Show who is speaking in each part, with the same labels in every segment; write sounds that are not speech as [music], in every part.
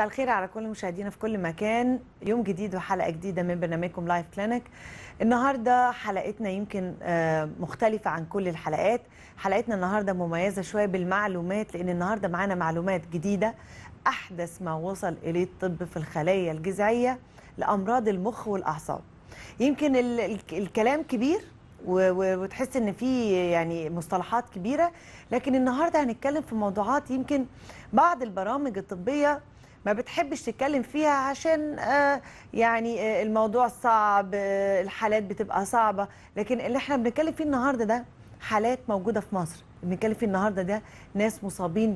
Speaker 1: مساء الخير على كل مشاهدينا في كل مكان يوم جديد وحلقه جديده من برنامجكم لايف كلينك النهارده حلقتنا يمكن آه، مختلفه عن كل الحلقات حلقتنا النهارده مميزه شويه بالمعلومات لان النهارده معانا معلومات جديده احدث ما وصل اليه الطب في الخلايا الجذعيه لامراض المخ والاعصاب يمكن الكلام كبير وتحس ان في يعني مصطلحات كبيره لكن النهارده هنتكلم في موضوعات يمكن بعض البرامج الطبيه ما بتحبش تتكلم فيها عشان آه، يعني آه، الموضوع صعب آه، الحالات بتبقى صعبة لكن اللي احنا بنتكلم فيه النهاردة ده حالات موجودة في مصر بنتكلم فيه النهارده ده ناس مصابين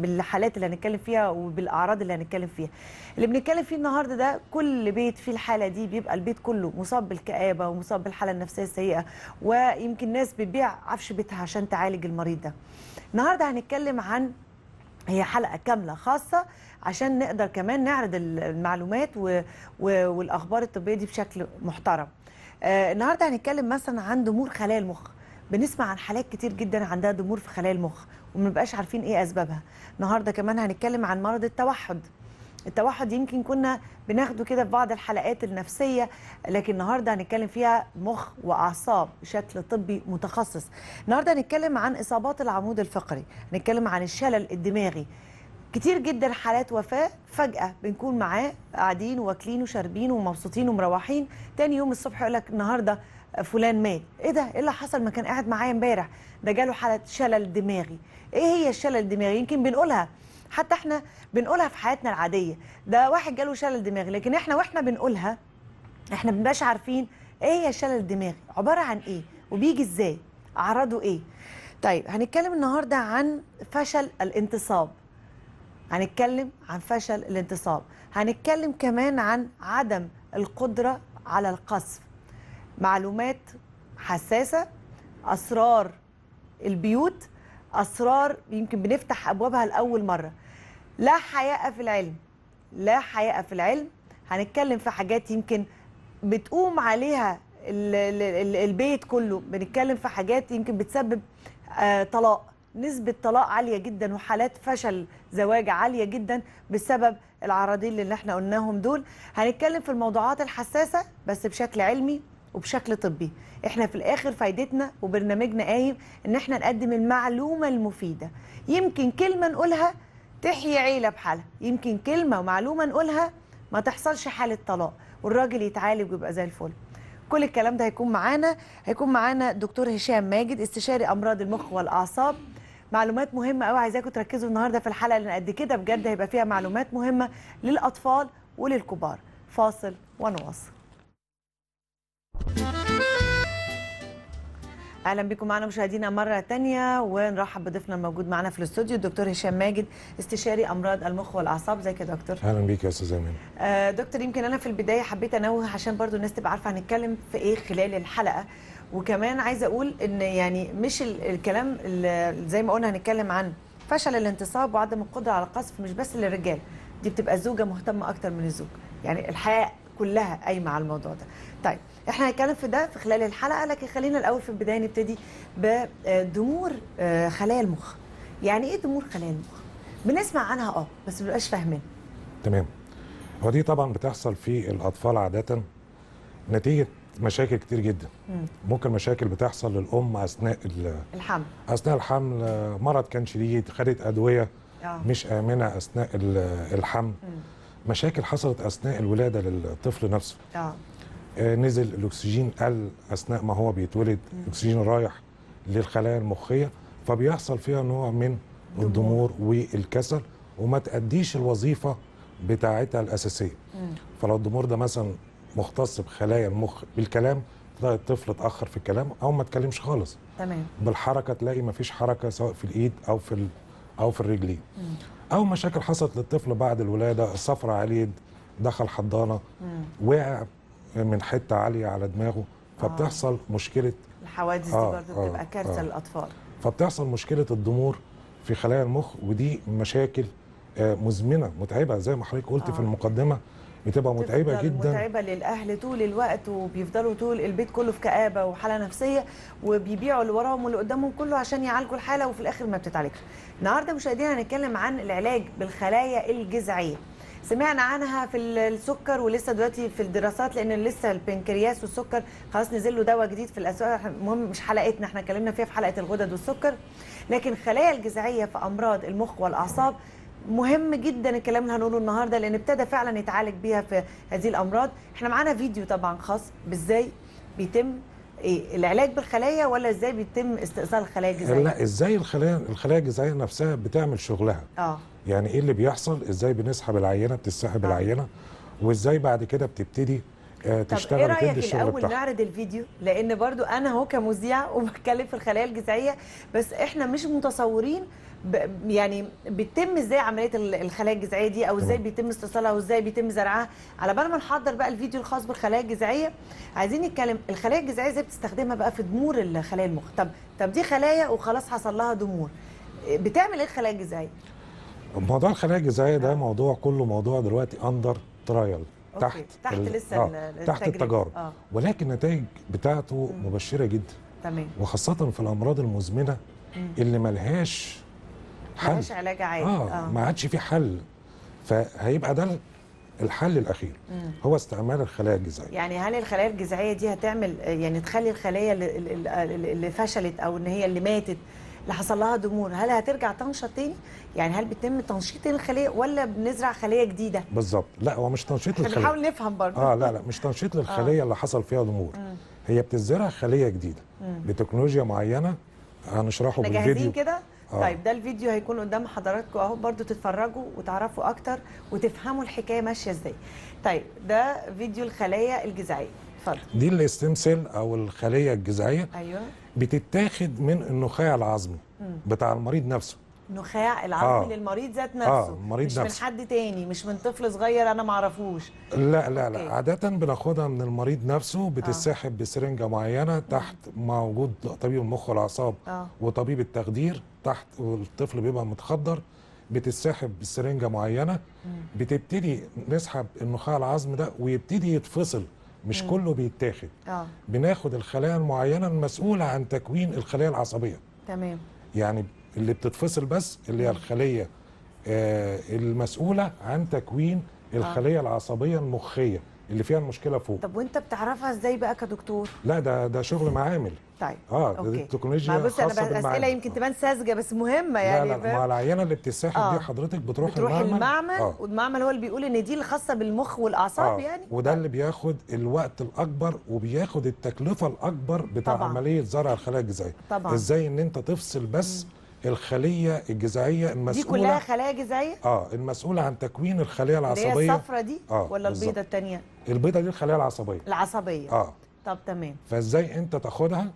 Speaker 1: بالحالات اللي هنتكلم فيها وبالاعراض اللي هنتكلم فيها. اللي بنتكلم فيه النهارده ده كل بيت فيه الحاله دي بيبقى البيت كله مصاب بالكآبه ومصاب بالحاله النفسيه السيئه ويمكن ناس بتبيع عفش بيتها عشان تعالج المريض ده. النهارده هنتكلم عن هي حلقه كامله خاصه عشان نقدر كمان نعرض المعلومات والاخبار الطبيه دي بشكل محترم آه، النهارده هنتكلم مثلا عن ضمور خلايا المخ بنسمع عن حالات كتير جدا عندها ضمور في خلايا المخ بنبقاش عارفين ايه اسبابها النهارده كمان هنتكلم عن مرض التوحد التوحد يمكن كنا بناخده كده في بعض الحلقات النفسيه لكن النهارده هنتكلم فيها مخ واعصاب بشكل طبي متخصص النهارده هنتكلم عن اصابات العمود الفقري هنتكلم عن الشلل الدماغي كتير جدا حالات وفاه فجاه بنكون معاه قاعدين واكلين وشاربين ومبسوطين ومروحين تاني يوم الصبح يقول لك النهارده فلان مات ايه ده ايه اللي حصل ما كان قاعد معايا امبارح ده جاله حاله شلل دماغي ايه هي الشلل الدماغي يمكن بنقولها حتى احنا بنقولها في حياتنا العاديه ده واحد جاله شلل دماغي لكن احنا واحنا بنقولها احنا بنبقاش عارفين ايه هي شلل الدماغي عباره عن ايه وبيجي ازاي اعراضه ايه طيب هنتكلم النهارده عن فشل الانتصاب هنتكلم عن فشل الانتصاب هنتكلم كمان عن عدم القدرة على القصف معلومات حساسة أسرار البيوت أسرار يمكن بنفتح أبوابها لأول مرة لا حياء في العلم لا حياء في العلم هنتكلم في حاجات يمكن بتقوم عليها البيت كله بنتكلم في حاجات يمكن بتسبب آه، طلاق نسبة طلاق عالية جدا وحالات فشل زواج عاليه جدا بسبب العرضين اللي احنا قلناهم دول هنتكلم في الموضوعات الحساسه بس بشكل علمي وبشكل طبي احنا في الاخر فايدتنا وبرنامجنا قايم ان احنا نقدم المعلومه المفيده يمكن كلمه نقولها تحيي عيله بحالها يمكن كلمه ومعلومه نقولها ما تحصلش حاله طلاق والراجل يتعالج ويبقى زي الفل كل الكلام ده هيكون معانا هيكون معانا دكتور هشام ماجد استشاري امراض المخ والاعصاب معلومات مهمه قوي عايزاكم تركزوا النهارده في الحلقه لان قد كده بجد هيبقى فيها معلومات مهمه للاطفال وللكبار فاصل ونواصل اهلا بكم معنا مشاهدينا مره ثانيه ونرحب بضيفنا الموجود معنا في الاستوديو الدكتور هشام ماجد استشاري امراض المخ والاعصاب ازيك يا دكتور اهلا
Speaker 2: بيك يا استاذ امين
Speaker 1: آه، دكتور يمكن انا في البدايه حبيت انوه عشان برضو الناس تبقى عارفه هنتكلم في ايه خلال الحلقه وكمان عايزه اقول ان يعني مش الكلام اللي زي ما قلنا هنتكلم عن فشل الانتصاب وعدم القدره على القصف مش بس للرجال دي بتبقى الزوجه مهتمه اكتر من الزوج يعني الحياه كلها قايمه على الموضوع ده طيب احنا هنتكلم في ده في خلال الحلقه لكن خلينا الاول في البدايه نبتدي بدمور آه، خلايا المخ يعني ايه دمور خلايا المخ بنسمع عنها اه بس ما بنبقاش فاهمين
Speaker 2: تمام هو دي طبعا بتحصل في الاطفال عاده نتيجه مشاكل كتير جدا ممكن مشاكل بتحصل للام اثناء الحمل اثناء الحمل مرض كان شديد خدت ادويه آه. مش امنه اثناء الحمل مم. مشاكل حصلت اثناء الولاده للطفل نفسه آه. آه، نزل الاكسجين قل اثناء ما هو بيتولد الاكسجين رايح للخلايا المخيه فبيحصل فيها نوع من الضمور والكسل وما تأديش الوظيفه بتاعتها الاساسيه مم. فلو الضمور ده مثلا مختص بخلايا المخ بالكلام تلاقي الطفل اتاخر في الكلام او ما اتكلمش خالص تمام بالحركه تلاقي ما فيش حركه سواء في الايد او في او في الرجلين او مشاكل حصلت للطفل بعد الولاده صفرة عليه دخل حضانه وقع من حته عاليه على دماغه آه. فبتحصل آه. مشكله
Speaker 1: الحوادث آه. دي آه. بتبقى كارثه آه. للاطفال
Speaker 2: فبتحصل مشكله الضمور في خلايا المخ ودي مشاكل آه، مزمنه متعبه زي ما حضرتك قلت آه. في المقدمه بتبقى متعبه جدا متعبه
Speaker 1: للاهل طول الوقت وبيفضلوا طول البيت كله في كابه وحاله نفسيه وبيبيعوا اللي وراهم واللي قدامهم كله عشان يعالجوا الحاله وفي الاخر ما بتتعالجش. النهارده مشاهدينا هنتكلم عن العلاج بالخلايا الجذعيه. سمعنا عنها في السكر ولسه دلوقتي في الدراسات لان لسه البنكرياس والسكر خلاص نزل له دواء جديد في الاسواق المهم مش حلقتنا احنا اتكلمنا فيها في حلقه الغدد والسكر لكن الخلايا الجذعيه في امراض المخ والاعصاب مهم جدا الكلام اللي هنقوله النهارده لان ابتدى فعلا يتعالج بيها في هذه الامراض احنا معانا فيديو طبعا خاص بازاي بيتم إيه العلاج بالخلايا ولا ازاي بيتم استئصال الخلايا الجذعيه لا
Speaker 2: ازاي الخلايا الخلايا الجذعيه نفسها بتعمل شغلها اه يعني ايه اللي بيحصل ازاي بنسحب العينه بتسحب آه. العينه وازاي بعد كده بتبتدي تشتغل آه، طب ايه رايك الاول بتاعها.
Speaker 1: نعرض الفيديو لان برضو انا اهو كمذيع [laughs] وبتكلم في الخلايا الجذعيه بس احنا مش متصورين يعني بتتم ازاي عمليه الخلايا الجذعيه دي او ازاي بيتم استئصالها وازاي بيتم زرعها على بال ما نحضر بقى الفيديو الخاص بالخلايا الجذعيه عايزين نتكلم الخلايا الجذعيه ازاي بتستخدمها بقى في ضمور الخلايا المخ طب طب دي خلايا وخلاص حصل لها ضمور بتعمل ايه الخلايا الجذعيه
Speaker 2: موضوع الخلايا الجذعيه ده نعم. موضوع كله موضوع دلوقتي اندر ترايل تحت تحت لسه آه تحت التجارب آه. ولكن النتائج بتاعته مبشره جدا تمام وخاصه في الامراض المزمنه اللي ملهاش حل
Speaker 1: علاج عادي اه, آه. ما عادش
Speaker 2: في حل فهيبقى ده الحل الاخير مم. هو استعمال الخلايا الجذعيه
Speaker 1: يعني هل الخلايا الجذعيه دي هتعمل يعني تخلي الخلايا اللي فشلت او ان هي اللي ماتت اللي حصل لها ضمور هل هترجع تنشط تاني يعني هل بيتم تنشيط الخليه ولا بنزرع خليه جديده
Speaker 2: بالظبط لا هو مش تنشيط الخليه بنحاول نفهم برضه اه لا لا مش تنشيط للخليه آه. اللي حصل فيها ضمور مم. هي بتزرع خليه جديده مم. بتكنولوجيا معينه هنشرحه بالفيديو كده آه. طيب
Speaker 1: ده الفيديو هيكون قدام حضراتكم اهو برضو تتفرجوا وتعرفوا اكتر وتفهموا الحكايه ماشيه ازاي طيب ده فيديو الخلايا الجذعيه اتفضل
Speaker 2: دي الاستيم سيل او الخليه الجذعيه ايوه بتتاخد من النخاع العظمي بتاع المريض نفسه
Speaker 1: نخاع العظمي آه. للمريض ذات نفسه آه. مريض مش نفسه. من حد تاني مش من طفل صغير انا ما اعرفوش
Speaker 2: لا لا لا عاده بناخدها من المريض نفسه آه. بتتسحب آه. بسرنجه معينه تحت موجود طبيب المخ والاعصاب آه. وطبيب التخدير تحت والطفل بيبقى متخدر بتتسحب بسرنجه معينه بتبتدي نسحب النخاع العظم ده ويبتدي يتفصل مش مم. كله بيتاخد آه. بناخد الخلايا المعينه المسؤوله عن تكوين الخلايا العصبيه تمام يعني اللي بتتفصل بس اللي هي الخليه آه، المسؤوله عن تكوين آه. الخليه العصبيه المخيه اللي فيها المشكله فوق طب
Speaker 1: وانت بتعرفها ازاي بقى كدكتور
Speaker 2: لا ده ده شغل معامل طيب اه أوكي. التكنولوجيا بص انا الاسئله
Speaker 1: يمكن تبان ساذجه بس مهمه يعني لا لا ما
Speaker 2: العينه اللي بتتسحب آه. دي حضرتك بتروح, بتروح المعمل المعمل آه.
Speaker 1: والمعمل هو اللي بيقول ان دي الخاصه بالمخ والاعصاب آه. يعني
Speaker 2: وده اللي بياخد الوقت الاكبر وبياخد التكلفه الاكبر بتاع طبعًا. عمليه زرع الخلايا الجذعيه طبعا ازاي ان انت تفصل بس م. الخليه الجذعيه المسؤوله دي كلها
Speaker 1: خلايا جذعيه
Speaker 2: اه المسؤوله عن تكوين الخليه العصبيه اللي هي الصفرة دي آه ولا البيضه الثانيه البيضه دي الخليه العصبيه
Speaker 1: العصبيه اه طب تمام
Speaker 2: فازاي انت تاخدها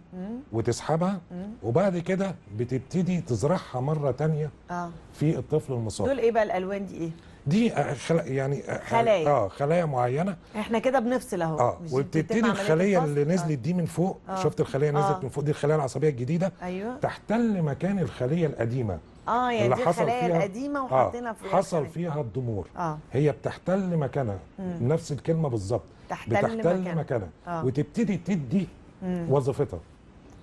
Speaker 2: وتسحبها وبعد كده بتبتدي تزرعها مره تانية آه. في الطفل المصاب دول
Speaker 1: ايه بقى الالوان دي ايه
Speaker 2: دي آه، يعني آه، خلايا اه خلايا معينه
Speaker 1: احنا كده بنفصل اهو اه وبتبتدي الخليه اللي نزلت
Speaker 2: آه. دي من فوق آه. شفت الخليه نزلت آه. من فوق دي الخليه العصبيه الجديده أيوة. تحتل مكان الخليه القديمه
Speaker 1: اه يعني دي الخلايا القديمه وحطينا في حصل
Speaker 2: فيها الضمور آه. هي بتحتل مكانها مم. نفس الكلمه بالظبط تحتل بتحتل مكانها, مكانها. آه. وتبتدي تدي
Speaker 1: وظيفتها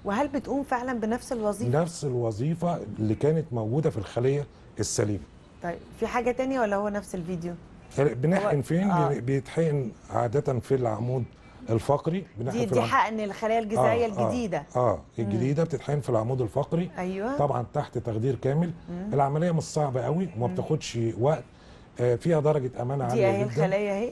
Speaker 1: وهل بتقوم فعلا بنفس الوظيفه
Speaker 2: نفس الوظيفه اللي كانت موجوده في الخليه السليمه
Speaker 1: طيب في حاجه تانية ولا هو نفس الفيديو
Speaker 2: يعني بنحقن فين آه. بيتحقن عاده في العمود الفقري دي دي حقن
Speaker 1: الخلايا الجذعيه آه, آه، الجديده اه,
Speaker 2: آه الجديده بتتحقن في العمود الفقري ايوه طبعا تحت تخدير كامل مم. العمليه مش صعبه قوي وما بتاخدش وقت آه فيها درجه امانه عاليه جدا دي الخلايا اهي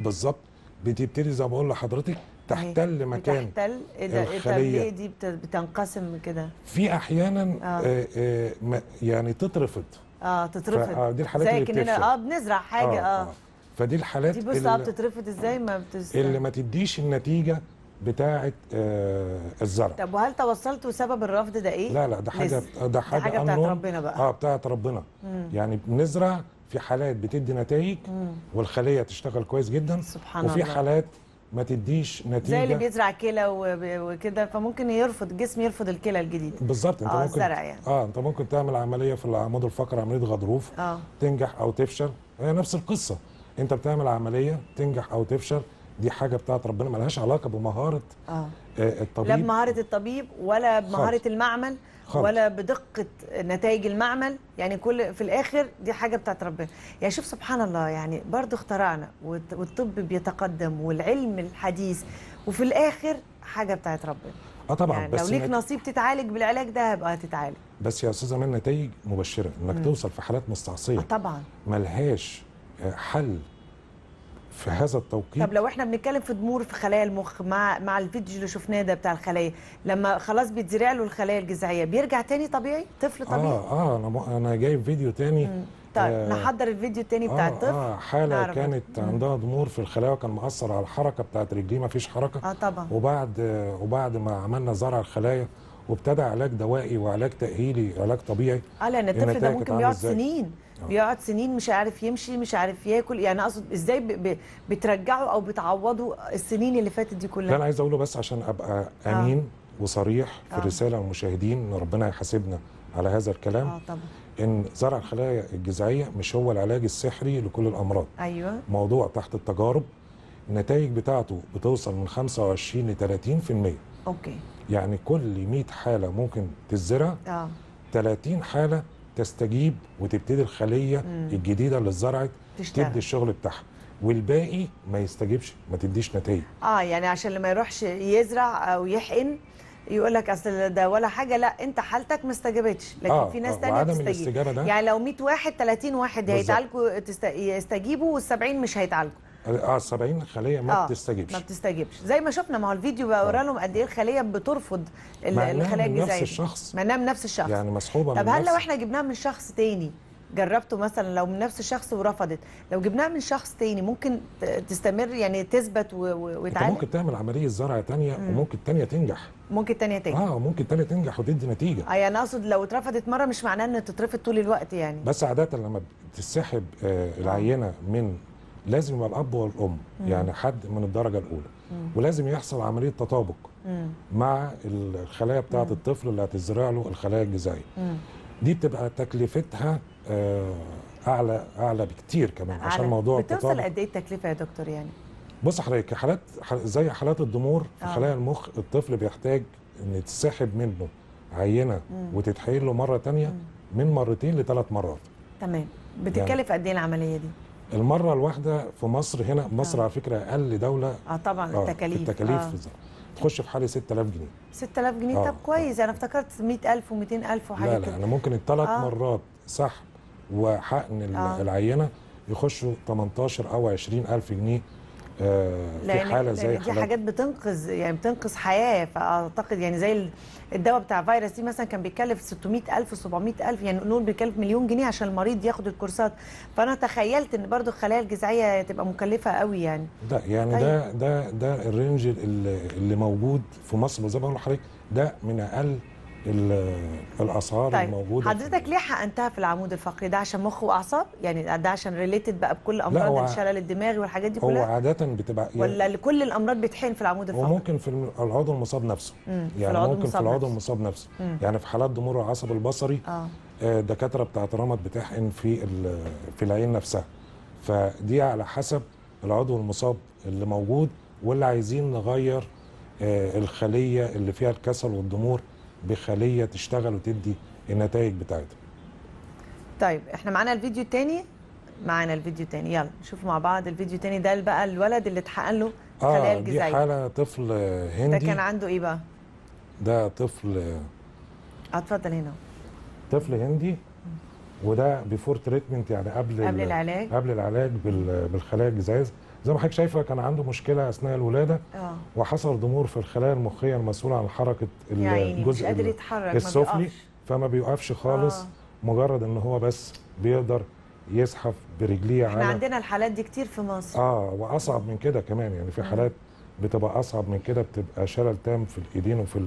Speaker 2: بالظبط بتبتدي زي ما بقول لحضرتك تحتل مكان تحتل ده الخليه
Speaker 1: دي بتنقسم كده
Speaker 2: في احيانا آه. آه آه يعني تترفض
Speaker 1: اه تترفض آه، دي الحالات اللي بتفشل اه بنزرع حاجه اه, آه. آه.
Speaker 2: فدي الحالات دي بص آه،
Speaker 1: بتترفض ازاي ما بتزرع اللي ما
Speaker 2: تديش النتيجه بتاعه آه الزرع
Speaker 1: طب وهل توصلتوا سبب الرفض ده ايه؟ لا لا ده حاجه ده حاجه, حاجة بتاعت ربنا بقى
Speaker 2: اه بتاعت ربنا مم. يعني بنزرع في حالات بتدي نتائج والخليه تشتغل كويس جدا سبحان وفي الله. حالات ما تديش نتيجه زي اللي بيزرع
Speaker 1: كلى وكده فممكن يرفض الجسم يرفض الكلى الجديده
Speaker 2: بالظبط انت آه ممكن الزرع يعني. اه انت ممكن تعمل عمليه في العمود الفقري عمليه غضروف آه. تنجح او تفشل هي نفس القصه انت بتعمل عمليه تنجح او تفشل دي حاجه بتاعت ربنا ملهاش علاقه بمهاره آه. آه، الطبيب لا بمهاره
Speaker 1: الطبيب ولا بمهاره خالص. المعمل خلص. ولا بدقه نتائج المعمل يعني كل في الاخر دي حاجه بتاعت ربنا يعني شوف سبحان الله يعني برضو اخترعنا والطب بيتقدم والعلم الحديث وفي الاخر حاجه بتاعت ربنا اه طبعا يعني بس لو ليك نصيب تتعالج بالعلاج ده هبقى هتتعالج
Speaker 2: بس يا استاذه من نتائج مبشره انك م. توصل في حالات مستعصيه آه طبعا ملهاش حل في هذا التوقيت طب
Speaker 1: لو احنا بنتكلم في ضمور في خلايا المخ مع مع الفيديو اللي شفناه ده بتاع الخلايا لما خلاص بيتزرع له الخلايا الجذعيه بيرجع تاني طبيعي طفل آه، طبيعي اه
Speaker 2: اه انا م... انا جايب فيديو تاني مم.
Speaker 1: طيب آه نحضر الفيديو التاني بتاع آه، الطفل اه حاله نعرف. كانت عندها
Speaker 2: ضمور في الخلايا وكان مأثر على الحركه بتاعت رجليه ما فيش حركه اه طبعا وبعد آه وبعد ما عملنا زرع الخلايا وابتدى علاج دوائي وعلاج تاهيلي علاج طبيعي اه لان الطفل ده ممكن بيقعد سنين
Speaker 1: آه. بيقعد سنين مش عارف يمشي مش عارف ياكل يعني اقصد ازاي بترجعه او بتعوضه السنين اللي فاتت دي كلها انا عايز
Speaker 2: اقوله بس عشان ابقى آه. امين آه. وصريح في آه. الرساله للمشاهدين ان ربنا يحاسبنا على هذا الكلام آه طبعا. ان زرع الخلايا الجذعيه مش هو العلاج السحري لكل الامراض ايوه موضوع تحت التجارب النتائج بتاعته بتوصل من 25 ل 30% اوكي يعني كل 100 حاله ممكن تتزرع اه 30 حاله تستجيب وتبتدي الخليه مم. الجديده اللي اتزرعت تدي الشغل بتاعها والباقي ما يستجيبش ما تديش نتائج
Speaker 1: اه يعني عشان لما يروحش يزرع او يحقن يقول لك اصل ده ولا حاجه لا انت حالتك ما استجابتش لكن آه في ناس آه ثانيه بتستجيب يعني لو 100 واحد 30 واحد هيتعالجوا يستجيبوا وال70 مش هيتعالجوا
Speaker 2: اه 70 خليه ما آه بتستجيبش ما
Speaker 1: بتستجبش زي ما شفنا ما هو الفيديو ورا اه. لهم قد ايه الخليه بترفض الخلايا الجذعيه نفس الشخص ما نام نفس الشخص يعني
Speaker 2: مسحوبه طب هل لو
Speaker 1: احنا جبناها من شخص تاني جربته مثلا لو من نفس الشخص ورفضت لو جبناها من شخص تاني ممكن تستمر يعني تثبت وتعالج ممكن
Speaker 2: تعمل عمليه زرع تانية وممكن الثانيه تنجح
Speaker 1: ممكن تانية تنجح اه
Speaker 2: ممكن تانية تنجح وتدي نتيجه
Speaker 1: اه يعني اقصد لو اترفضت مره مش معناه ان تترفض طول الوقت يعني
Speaker 2: بس عاده لما بتسحب آه، العينه من لازم يبقى الاب والام مم. يعني حد من الدرجه الاولى مم. ولازم يحصل عمليه تطابق مم. مع الخلايا بتاعه الطفل اللي هتزرع له الخلايا الجذعيه دي بتبقى تكلفتها آه، اعلى اعلى بكتير كمان عشان موضوع التطابق بتوصل قد
Speaker 1: ايه التكلفه يا دكتور يعني
Speaker 2: بص حضرتك حالات زي حالات الضمور في آه. خلايا المخ الطفل بيحتاج ان تسحب منه عينه وتتحيل له مره ثانيه من مرتين لثلاث مرات تمام
Speaker 1: يعني بتتكلف يعني قد ايه العمليه دي
Speaker 2: المره الواحده في مصر هنا مصر آه. على فكره اقل دوله
Speaker 1: اه طبعا آه التكاليف التكاليف آه.
Speaker 2: تخش في حالة 6000 جنيه
Speaker 1: 6000 جنيه آه. طب كويس آه. انا افتكرت 100000 و200000 وحاجه لا لا كده. انا
Speaker 2: ممكن الثلاث آه. مرات سحب وحقن آه. العينه يخشوا 18 او 20000 جنيه آه، في حاله زي دي حاجات
Speaker 1: بتنقذ يعني بتنقذ حياه فاعتقد يعني زي الدواء بتاع فيروس دي مثلا كان بيتكلف 600000 700000 يعني نقول بيتكلف مليون جنيه عشان المريض ياخد الكورسات فانا تخيلت ان برضو الخلايا الجذعيه تبقى مكلفه قوي يعني
Speaker 2: ده يعني ده طيب. ده ده الرينج اللي موجود في مصر زي ما بقول لحضرتك ده من اقل الاثار طيب. الموجوده حضرتك
Speaker 1: ليه حقنتها في العمود الفقري ده عشان مخ واعصاب يعني ده عشان ريليتد بقى بكل امراض الشلل يعني الدماغي والحاجات دي كلها هو
Speaker 2: عاده بتبقى يعني ولا
Speaker 1: لكل الامراض بيتحقن في العمود الفقري
Speaker 2: وممكن في العضو المصاب نفسه
Speaker 1: مم. يعني في ممكن في العضو
Speaker 2: المصاب نفسه مم. يعني في حالات ضمور العصب البصري آه. الدكاتره آه، بتاعت رمد بتحقن في في العين نفسها فدي على حسب العضو المصاب اللي موجود واللي عايزين نغير آه، الخليه اللي فيها الكسل والضمور بخليه تشتغل وتدي النتائج بتاعتها
Speaker 1: طيب احنا معانا الفيديو الثاني معانا الفيديو الثاني يلا نشوف مع بعض الفيديو الثاني ده بقى الولد اللي اتحقن له خلايا الجذعيه اه دي
Speaker 2: حاله طفل هندي ده كان
Speaker 1: عنده ايه بقى
Speaker 2: ده طفل
Speaker 1: آه، اتفضل هنا
Speaker 2: طفل هندي وده بيفور تريتمنت يعني قبل قبل العلاج قبل العلاج بالخلايا الجذعيه زي ما حضرتك شايفه كان عنده مشكله اثناء الولاده آه. وحصل ضمور في الخلايا المخيه المسؤوله عن حركه يعني الجزء مش قادر يتحرك السفلي فما بيوقفش خالص أوه. مجرد ان هو بس بيقدر يزحف برجليه احنا على عندنا
Speaker 1: الحالات دي كتير في مصر
Speaker 2: اه واصعب من كده كمان يعني في آه. حالات بتبقى اصعب من كده بتبقى شلل تام في الايدين وفي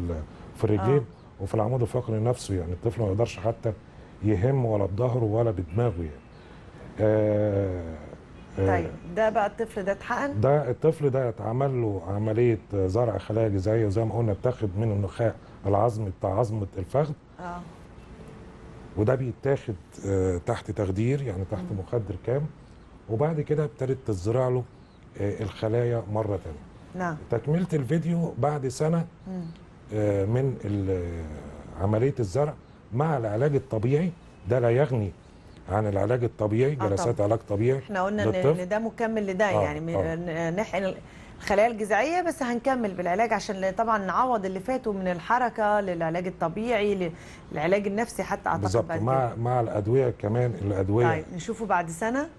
Speaker 2: في الرجلين أوه. وفي العمود الفقري نفسه يعني الطفل ما يقدرش حتى يهم ولا بظهره ولا بدماغه يعني آه آه، طيب
Speaker 1: ده بقى الطفل ده اتحقن؟
Speaker 2: ده الطفل ده اتعمل له عمليه زرع خلايا جذعيه وزي ما قلنا اتاخد منه النخاع العظمي بتاع عظمه الفخذ اه وده بيتاخد آه، تحت تخدير يعني تحت مخدر كام وبعد كده ابتدت تزرع له آه، الخلايا مره ثانيه نعم تكمله الفيديو بعد سنه من عمليه الزرع مع العلاج الطبيعي ده لا يغني عن العلاج الطبيعي آه جلسات طبعا. علاج طبيعي احنا قلنا للطفل. ان
Speaker 1: ده مكمل لده آه يعني آه. نحقن الخلايا الجذعيه بس هنكمل بالعلاج عشان طبعا نعوض اللي فاتوا من الحركه للعلاج الطبيعي للعلاج النفسي حتى اعتقد بالظبط مع
Speaker 2: مع الادويه كمان الادويه طيب
Speaker 1: نشوفه بعد سنه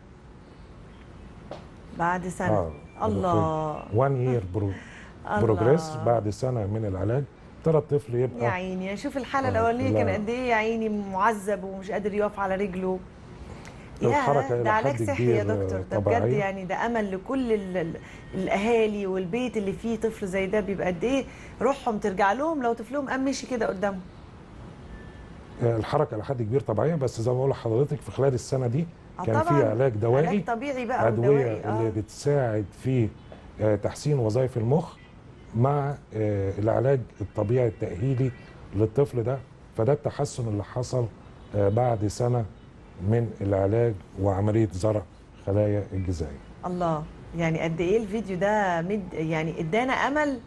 Speaker 1: بعد سنه آه. الله
Speaker 2: 1 يير برو بروجريس بعد سنه من العلاج ترى الطفل يبقى يا
Speaker 1: عيني شوف الحاله آه، الاولانيه كان قد ايه يا عيني معذب ومش قادر يقف على رجله
Speaker 2: الحركه ده علاج سحري يا دكتور ده بجد يعني
Speaker 1: ده امل لكل الاهالي والبيت اللي فيه طفل زي ده بيبقى قد ايه روحهم ترجع لهم لو طفلهم قام مشي كده قدامهم
Speaker 2: آه، الحركه لحد كبير طبيعيه بس زي ما بقول لحضرتك في خلال السنه دي آه كان في علاج دوائي علاج طبيعي بقى ادويه آه. اللي بتساعد في آه، تحسين وظائف المخ مع العلاج الطبيعي التاهيلي للطفل ده فده التحسن اللي حصل بعد سنه من العلاج وعمليه زرع خلايا الجذعيه.
Speaker 1: الله يعني قد ايه الفيديو ده مد يعني ادانا امل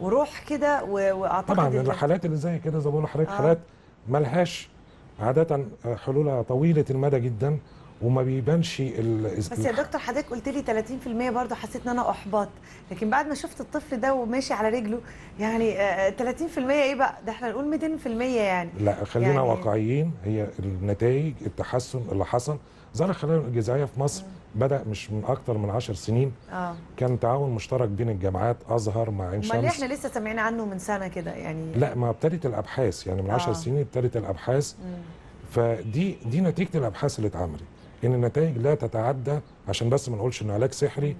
Speaker 1: وروح كده واعتقد طبعا
Speaker 2: الحالات اللي زي كده زي ما بقول لحضرتك آه. حالات ملهاش عاده حلولها طويله المدى جدا وما بيبانش ال... بس يا
Speaker 1: دكتور حضرتك قلت لي 30% برضه حسيت ان انا احباط لكن بعد ما شفت الطفل ده وماشي على رجله يعني 30% آه، آه، ايه بقى ده احنا نقول 200% يعني
Speaker 2: لا خلينا يعني... واقعيين هي النتائج التحسن اللي حصل زرع خلايا الجذعيه في مصر بدا مش من اكتر من 10 سنين آه. كان تعاون مشترك بين الجامعات ازهر مع عين شمس امال احنا
Speaker 1: لسه سامعين عنه من سنه كده يعني لا
Speaker 2: ما ابتدت الابحاث يعني من 10 آه. سنين ابتدت الابحاث مم. فدي دي نتيجه الابحاث اللي اتعملت ان النتائج لا تتعدى عشان بس ما نقولش ان علاج سحري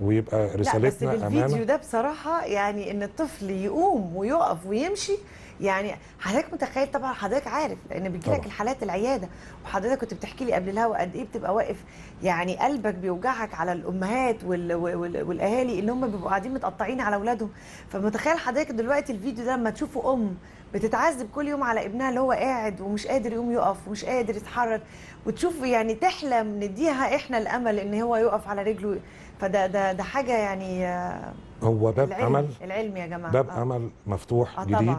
Speaker 2: ويبقى رسالتنا امانه بس الفيديو
Speaker 1: ده بصراحه يعني ان الطفل يقوم ويقف ويمشي يعني حضرتك متخيل طبعا حضرتك عارف لان بيجيلك الحالات العياده وحضرتك كنت بتحكي لي قبل الهوا قد ايه بتبقى واقف يعني قلبك بيوجعك على الامهات وال وال والاهالي اللي هم بيبقوا قاعدين متقطعين على اولادهم فمتخيل حضرتك دلوقتي الفيديو ده لما تشوفه ام بتتعذب كل يوم على ابنها اللي هو قاعد ومش قادر يقوم يقف ومش قادر يتحرك وتشوف يعني تحلم نديها احنا الامل ان هو يقف على رجله فده ده ده حاجه يعني آه،
Speaker 2: هو باب العلم امل
Speaker 1: العلم يا جماعه باب آه. امل
Speaker 2: مفتوح آه جديد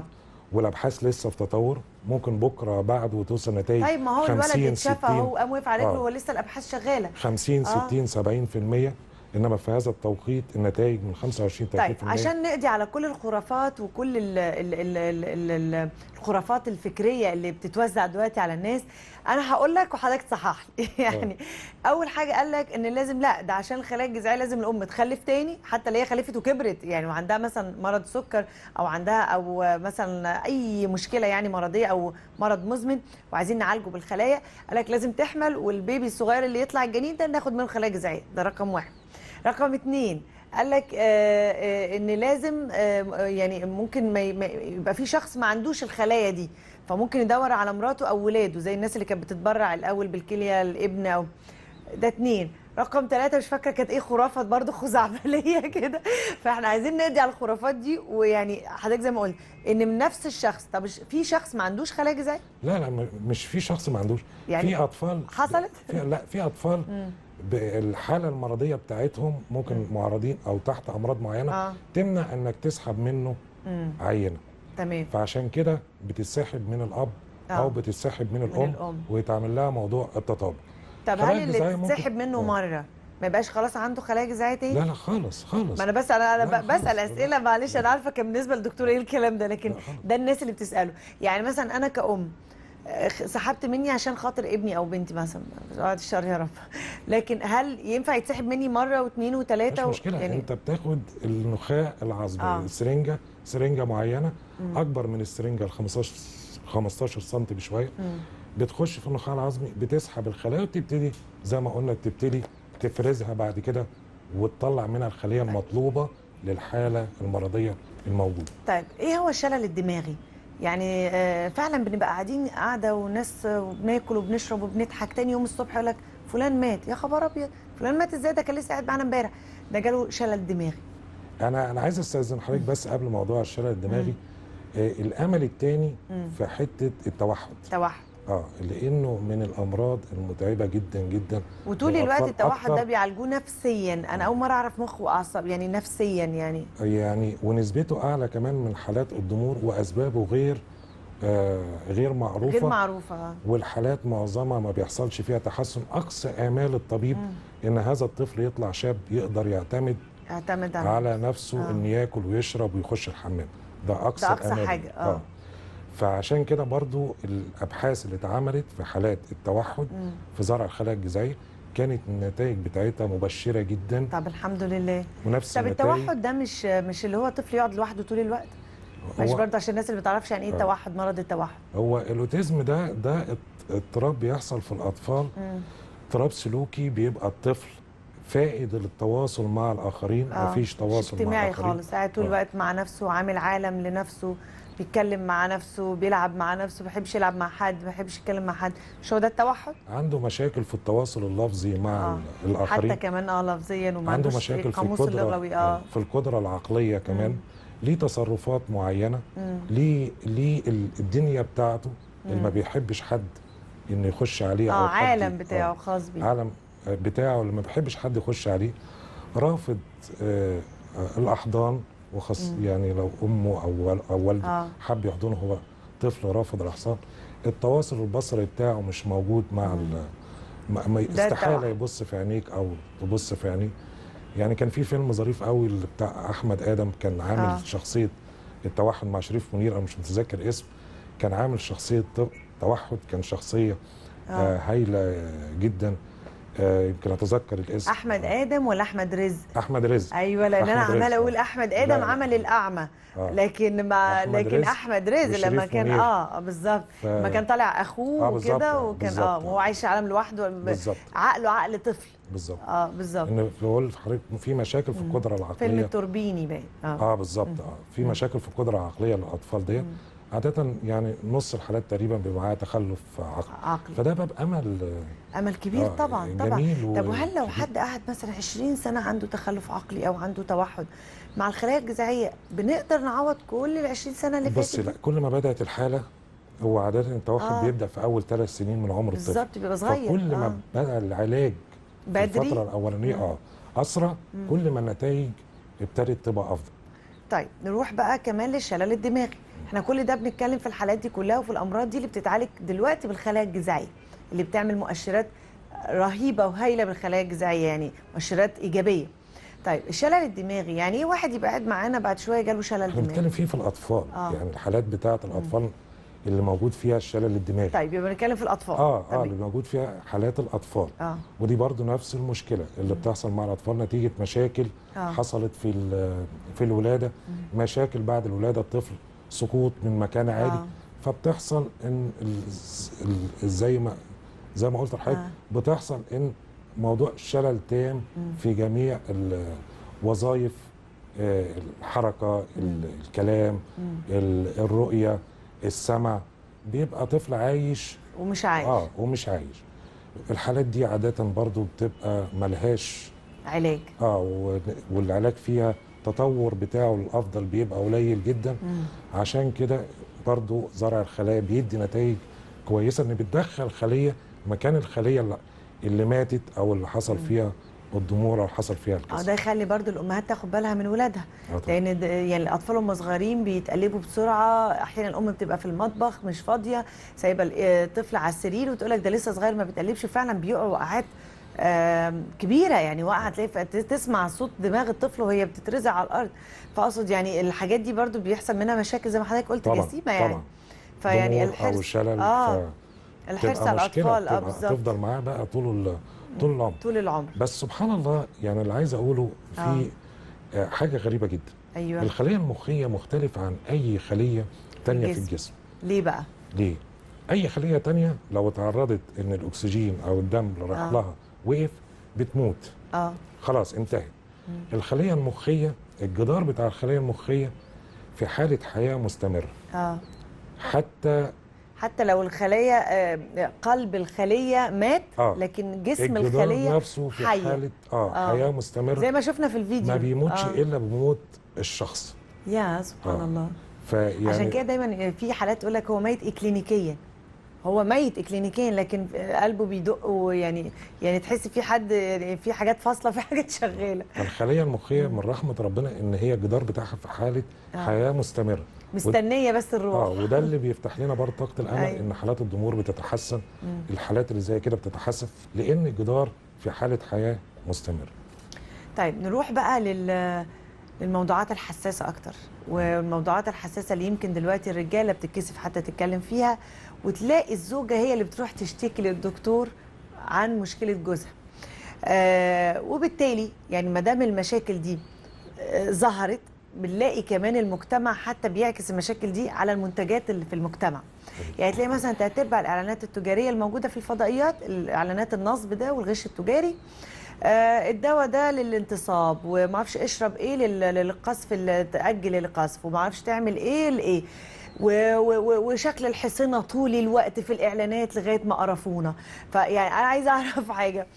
Speaker 2: والابحاث لسه في تطور ممكن بكره بعده توصل نتائج طيب ما هو الولد اتشفى اهو قام
Speaker 1: واقف على رجله آه. ولسه الابحاث شغاله 50
Speaker 2: 60 70% انما في هذا التوقيت النتائج من 25 30% طيب عشان
Speaker 1: نقضي على كل الخرافات وكل الـ الـ الـ الـ الـ الخرافات الفكريه اللي بتتوزع دلوقتي على الناس انا هقول لك وحضرتك تصحح لي [laughs] آه. يعني أه. اول حاجه قال لك ان لازم لا ده عشان الخلايا الجذعيه لازم الام تخلف تاني حتى لو هي خلفت وكبرت يعني وعندها مثلا مرض سكر او عندها او مثلا اي مشكله يعني مرضيه او مرض مزمن وعايزين نعالجه بالخلايا قال لك لازم تحمل والبيبي الصغير اللي يطلع الجنين ده ناخد منه خلايا جذعيه ده رقم واحد رقم اثنين قال لك آه، آه، ان لازم آه، يعني ممكن ما يبقى في شخص ما عندوش الخلايا دي فممكن يدور على مراته او ولاده زي الناس اللي كانت بتتبرع الاول بالكليه لابن او ده اتنين رقم ثلاثة مش فاكرة كانت ايه خرافة برضه [laughs] خزعبلية كده فاحنا عايزين نقضي على الخرافات دي ويعني حضرتك زي ما قلت ان من نفس الشخص طب في شخص ما عندوش خلايا جذعية؟
Speaker 2: لا لا مش في شخص ما عندوش يعني في اطفال حصلت؟ في لا في اطفال بالحاله المرضيه بتاعتهم ممكن معرضين او تحت امراض معينه آه. تمنع انك تسحب منه م. عينه تمام فعشان كده بتتسحب من الاب آه. او بتتسحب من, من الام, الأم. ويتعمل لها موضوع التطابق
Speaker 1: طب هل اللي بتتسحب منه آه. مره ما يبقاش خلاص عنده خلايا جذعيه تاني؟ لا لا
Speaker 2: خالص خالص ما انا بسال
Speaker 1: انا بسال اسئله معلش انا عارفه كان بالنسبه للدكتور ايه الكلام ده لكن ده الناس اللي بتساله يعني مثلا انا كأم سحبت مني عشان خاطر ابني او بنتي مثلا بعد الشر يا رب لكن هل ينفع يتسحب مني مره واثنين وثلاثه مش مشكله و... يعني... انت
Speaker 2: بتاخد النخاع العصبي آه. السرنجه سرنجه معينه مم. اكبر من السرنجه ال 15 15 سم بشويه بتخش في النخاع العظمي بتسحب الخلايا وتبتدي زي ما قلنا بتبتدي تفرزها بعد كده وتطلع منها الخليه طيب. المطلوبه للحاله المرضيه الموجوده.
Speaker 1: طيب ايه هو الشلل الدماغي؟ يعني آه، فعلا بنبقى قاعدين قاعده وناس وبناكل آه، وبنشرب وبنضحك تاني يوم الصبح يقول لك فلان مات يا خبر ابيض فلان مات ازاي ده كان لسه قاعد معانا امبارح ده جاله شلل دماغي
Speaker 2: انا انا عايز استاذن حضرتك بس قبل موضوع الشلل الدماغي آه الامل الثاني في حته التوحد التوحد اه لانه من الامراض المتعبه جدا جدا وطول الوقت التوحد ده
Speaker 1: بيعالجوه نفسيا انا اول مره اعرف مخ واعصاب يعني نفسيا يعني
Speaker 2: يعني ونسبته اعلى كمان من حالات الضمور واسبابه غير آه غير معروفه غير
Speaker 1: معروفه آه.
Speaker 2: والحالات معظمها ما بيحصلش فيها تحسن اقصى امال الطبيب م. ان هذا الطفل يطلع شاب يقدر يعتمد
Speaker 1: يعتمد على
Speaker 2: نفسه آه. ان ياكل ويشرب ويخش الحمام ده اقصى, ده أقصى حاجه آه. آه. فعشان كده برضو الابحاث اللي اتعملت في حالات التوحد مم. في زرع الخلايا الجذعيه كانت النتائج بتاعتها مبشره جدا طب الحمد لله ونفس طب التوحد
Speaker 1: ده مش مش اللي هو طفل يقعد لوحده طول الوقت مش برضه عشان الناس اللي ما بتعرفش يعني ايه آه. التوحد مرض التوحد
Speaker 2: هو الاوتيزم ده ده اضطراب بيحصل في الاطفال اضطراب سلوكي بيبقى الطفل فائد للتواصل مع الاخرين آه. مفيش تواصل مع الاخرين اجتماعي خالص قاعد طول آه. الوقت
Speaker 1: مع نفسه عامل عالم لنفسه بيتكلم مع نفسه بيلعب مع نفسه ما بيحبش يلعب مع حد ما بيحبش يتكلم مع حد مش هو ده التوحد
Speaker 2: عنده مشاكل في التواصل اللفظي مع آه. الاخرين حتى
Speaker 1: كمان اه لفظيا وما عنده مشاكل في القدره آه،, آه.
Speaker 2: في القدره العقليه كمان مم. ليه تصرفات معينه مم. ليه ليه الدنيا بتاعته اللي ما بيحبش حد انه يخش عليه اه أو عالم آه. بتاعه خاص بيه عالم بتاعه اللي ما بحبش حد يخش عليه رافض آه، الاحضان وخاص يعني لو امه او او والده آه. حب يحضنه هو طفل رافض الاحصان التواصل البصري بتاعه مش موجود مع ما استحاله يبص في عينيك او تبص في عينيه يعني كان في فيلم ظريف قوي اللي بتاع احمد ادم كان عامل آه. شخصيه التوحد مع شريف منير انا مش متذكر اسم كان عامل شخصيه توحد كان شخصيه آه. آه، هايله جدا آه، يمكن اتذكر الاسم
Speaker 1: احمد ادم ولا احمد رزق
Speaker 2: احمد رزق ايوه لان انا عماله
Speaker 1: اقول احمد ادم لا. عمل الاعمى آه. لكن ما أحمد لكن رزق احمد رزق لما كان مير. اه بالظبط ف... لما كان طالع اخوه آه وكده وكان اه وهو عايش عالم لوحده بالظبط عقله عقل طفل بالظبط اه بالظبط ان
Speaker 2: بقول حضرتك في مشاكل في القدره العقليه فيلم
Speaker 1: التوربيني باين اه, آه بالظبط اه في مشاكل
Speaker 2: في القدره العقليه للاطفال ديت عاده يعني نص الحالات تقريبا بيبقى معاها تخلف عقلي عقلي فده باب امل امل كبير آه طبعا طبعا و... طب وهل
Speaker 1: لو حد قعد مثلا 20 سنه عنده تخلف عقلي او عنده توحد مع الخلايا الجذعيه بنقدر نعوض كل ال 20 سنه اللي فاتت بصي لا
Speaker 2: كل ما بدات الحاله هو عاده التوحد آه. بيبدا في اول ثلاث سنين من عمر الطفل بالظبط بيبقى صغير فكل آه. ما بدا العلاج بدري الفتره الاولانيه اه اسرع كل ما النتائج ابتدت تبقى افضل
Speaker 1: طيب نروح بقى كمان للشلل الدماغي احنا كل ده بنتكلم في الحالات دي كلها وفي الامراض دي اللي بتتعالج دلوقتي بالخلايا الجذعيه اللي بتعمل مؤشرات رهيبه وهايله بالخلايا الجذعيه يعني مؤشرات ايجابيه طيب الشلل الدماغي يعني ايه واحد يبقى قاعد معانا بعد شويه جاله شلل دماغي بنتكلم
Speaker 2: فيه في الاطفال آه. يعني الحالات بتاعه الاطفال اللي موجود فيها الشلل الدماغي
Speaker 1: طيب يبقى بنتكلم في الاطفال اه اه اللي
Speaker 2: موجود فيها حالات الاطفال آه. ودي برضو نفس المشكله اللي بتحصل مع الاطفال نتيجه مشاكل آه. حصلت في في الولاده مشاكل بعد الولاده الطفل سقوط من مكان عالي آه. فبتحصل ان زي ما زي ما قلت لحضرتك آه. بتحصل ان موضوع شلل تام في جميع الوظائف آه، الحركه الكلام الرؤيه السمع بيبقى طفل عايش ومش عايش اه ومش عايش الحالات دي عاده برضو بتبقى ملهاش علاج اه والعلاج فيها التطور بتاعه الافضل بيبقى قليل جدا عشان كده برضو زرع الخلايا بيدي نتائج كويسه ان بتدخل خليه مكان الخليه اللي, اللي ماتت او اللي حصل فيها الضمور او حصل فيها آه، الكسر.
Speaker 1: اه ده يخلي برضو الامهات تاخد بالها من ولادها آه، لان يعني الاطفال هم صغيرين بيتقلبوا بسرعه احيانا الام بتبقى في المطبخ مش فاضيه سايبه الطفل آه، على السرير وتقول لك ده لسه صغير ما بيتقلبش فعلا بيقعوا وقعات كبيره يعني واقعه تلاقي تسمع صوت دماغ الطفل وهي بتترزع على الارض فاقصد يعني الحاجات دي برضو بيحصل منها مشاكل زي ما حضرتك قلت طبعًا جسيمه يعني طبعا
Speaker 2: فيعني الحرص آه
Speaker 1: الحرص على الاطفال اه بالظبط تفضل
Speaker 2: معاه بقى طول طول العمر طول العمر بس سبحان الله يعني اللي عايز اقوله في آه. آه، حاجه غريبه جدا ايوه الخليه المخيه مختلفه عن اي خليه تانية الجسم. في الجسم ليه بقى؟ ليه؟ اي خليه تانية لو اتعرضت ان الاكسجين او الدم راح آه. لها وقف بتموت اه خلاص انتهت الخليه المخيه الجدار بتاع الخليه المخيه في حاله حياه مستمره اه حتى
Speaker 1: حتى لو الخليه آه، قلب الخليه مات آه. لكن جسم الخليه نفسه
Speaker 2: في حي. حاله آه, اه حياه مستمره زي ما شفنا في الفيديو ما بيموتش آه. الا بموت الشخص
Speaker 1: يا سبحان آه. الله
Speaker 2: فيعني عشان كده
Speaker 1: دايما في حالات تقول لك هو ميت اكلينيكيا هو ميت اكلينيكيا لكن قلبه بيدق ويعني يعني تحس في حد يعني في حاجات فاصله في حاجات شغاله
Speaker 2: الخليه المخيه من رحمه ربنا ان هي الجدار بتاعها في حاله آه. حياه مستمره مستنيه بس الروح اه وده اللي بيفتح لنا برضه طاقه الامل أيوة. ان حالات الضمور بتتحسن الحالات اللي زي كده بتتحسن لان الجدار في حاله حياه مستمره
Speaker 1: طيب نروح بقى لل للموضوعات الحساسه اكتر والموضوعات الحساسه اللي يمكن دلوقتي الرجاله بتتكسف حتى تتكلم فيها وتلاقي الزوجه هي اللي بتروح تشتكي للدكتور عن مشكله جوزها آه، وبالتالي يعني ما دام المشاكل دي آه، ظهرت بنلاقي كمان المجتمع حتى بيعكس المشاكل دي على المنتجات اللي في المجتمع يعني تلاقي مثلا تتبع الاعلانات التجاريه الموجوده في الفضائيات الاعلانات النصب ده والغش التجاري آه الدواء ده للانتصاب وما اعرفش اشرب ايه للقصف تاجل القصف وما اعرفش تعمل ايه لايه وشكل الحصينه طول الوقت في الاعلانات لغايه ما قرفونا فيعني انا عايزه اعرف حاجه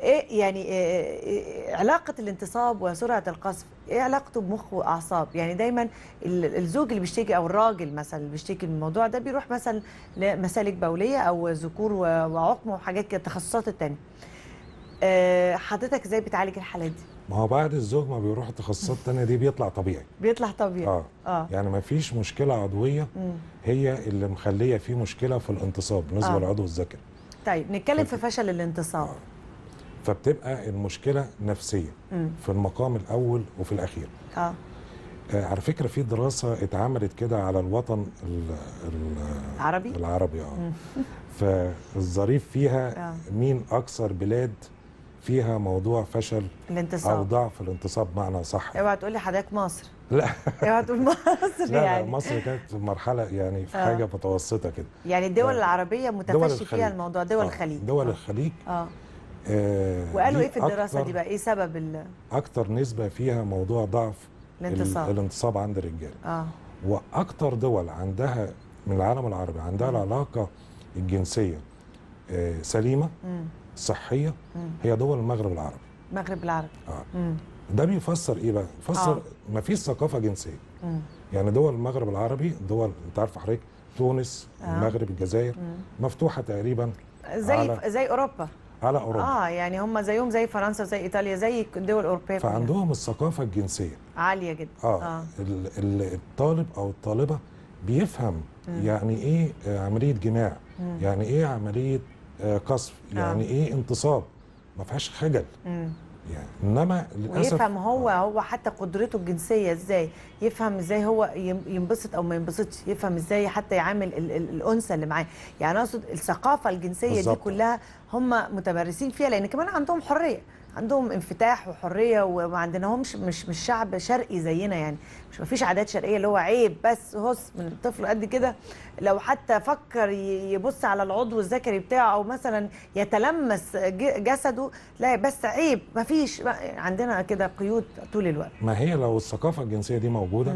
Speaker 1: ايه يعني إيه, إيه، علاقه الانتصاب وسرعه القذف ايه علاقته بمخ واعصاب يعني دايما الزوج اللي بيشتكي او الراجل مثلا اللي بيشتكي من الموضوع ده بيروح مثلا لمسالك بوليه او ذكور وعقم وحاجات كده التخصصات التانيه آه، حضرتك ازاي بتعالج الحالات دي
Speaker 2: ما هو بعد الزوج ما بيروح تخصصات الثانيه دي بيطلع طبيعي بيطلع طبيعي اه, آه. يعني ما فيش مشكلة عضوية مم. هي اللي مخلية في مشكلة في الانتصاب بالنسبة آه. للعضو الذكري
Speaker 1: طيب نتكلم في فشل الانتصاب آه.
Speaker 2: فبتبقى المشكلة نفسية مم. في المقام الأول وفي الأخير آه. آه على فكرة في دراسة اتعملت كده على الوطن الـ الـ
Speaker 1: العربي العربي اه
Speaker 2: فالظريف فيها آه. مين أكثر بلاد فيها موضوع فشل الانتصاب او ضعف الانتصاب بمعنى صح
Speaker 1: اوعى تقول لي حضرتك مصر لا اوعى تقول مصر [laughs] لا يعني لا مصر
Speaker 2: كانت في مرحله يعني في آه. حاجه متوسطه كده
Speaker 1: يعني الدول آه، العربيه متفشي فيها الموضوع دول آه. الخليج
Speaker 2: دول آه. الخليج اه, آه. وقالوا ايه في الدراسه دي بقى
Speaker 1: ايه سبب ال
Speaker 2: اكتر نسبه فيها موضوع ضعف الانتصاب الانتصاب عند الرجال اه واكتر دول عندها من العالم العربي عندها العلاقه الجنسيه آه، سليمه صحيه هي دول المغرب العربي المغرب العربي اه مم. ده بيفسر ايه بقى يفسر آه. مفيش ثقافه جنسيه مم. يعني دول المغرب العربي دول انت عارف حضرتك تونس آه. المغرب الجزائر مم. مفتوحه تقريبا زي على... زي اوروبا على اوروبا اه
Speaker 1: يعني هم زيهم زي فرنسا زي ايطاليا زي الدول الاوروبيه فعندهم
Speaker 2: يعني. الثقافه الجنسيه
Speaker 1: عاليه جدا اه, آه.
Speaker 2: ال... الطالب او الطالبه بيفهم مم. يعني ايه عمليه جماع مم. يعني ايه عمليه قصف آه، يعني آه. ايه انتصاب ما فيهاش خجل مم. يعني انما للاسف ويفهم
Speaker 1: هو آه. هو حتى قدرته الجنسيه ازاي يفهم ازاي هو ينبسط او ما ينبسطش يفهم ازاي حتى يعامل الانثى اللي معاه يعني اقصد الثقافه الجنسيه بالزبط. دي كلها هم متمرسين فيها لان كمان عندهم حريه عندهم انفتاح وحريه وما عندناهمش مش مش شعب شرقي زينا يعني مش ما فيش عادات شرقيه اللي هو عيب بس هس من الطفل قد كده لو حتى فكر يبص على العضو الذكري بتاعه او مثلا يتلمس جسده لا بس عيب ما فيش عندنا كده قيود طول الوقت
Speaker 2: ما هي لو الثقافه الجنسيه دي موجوده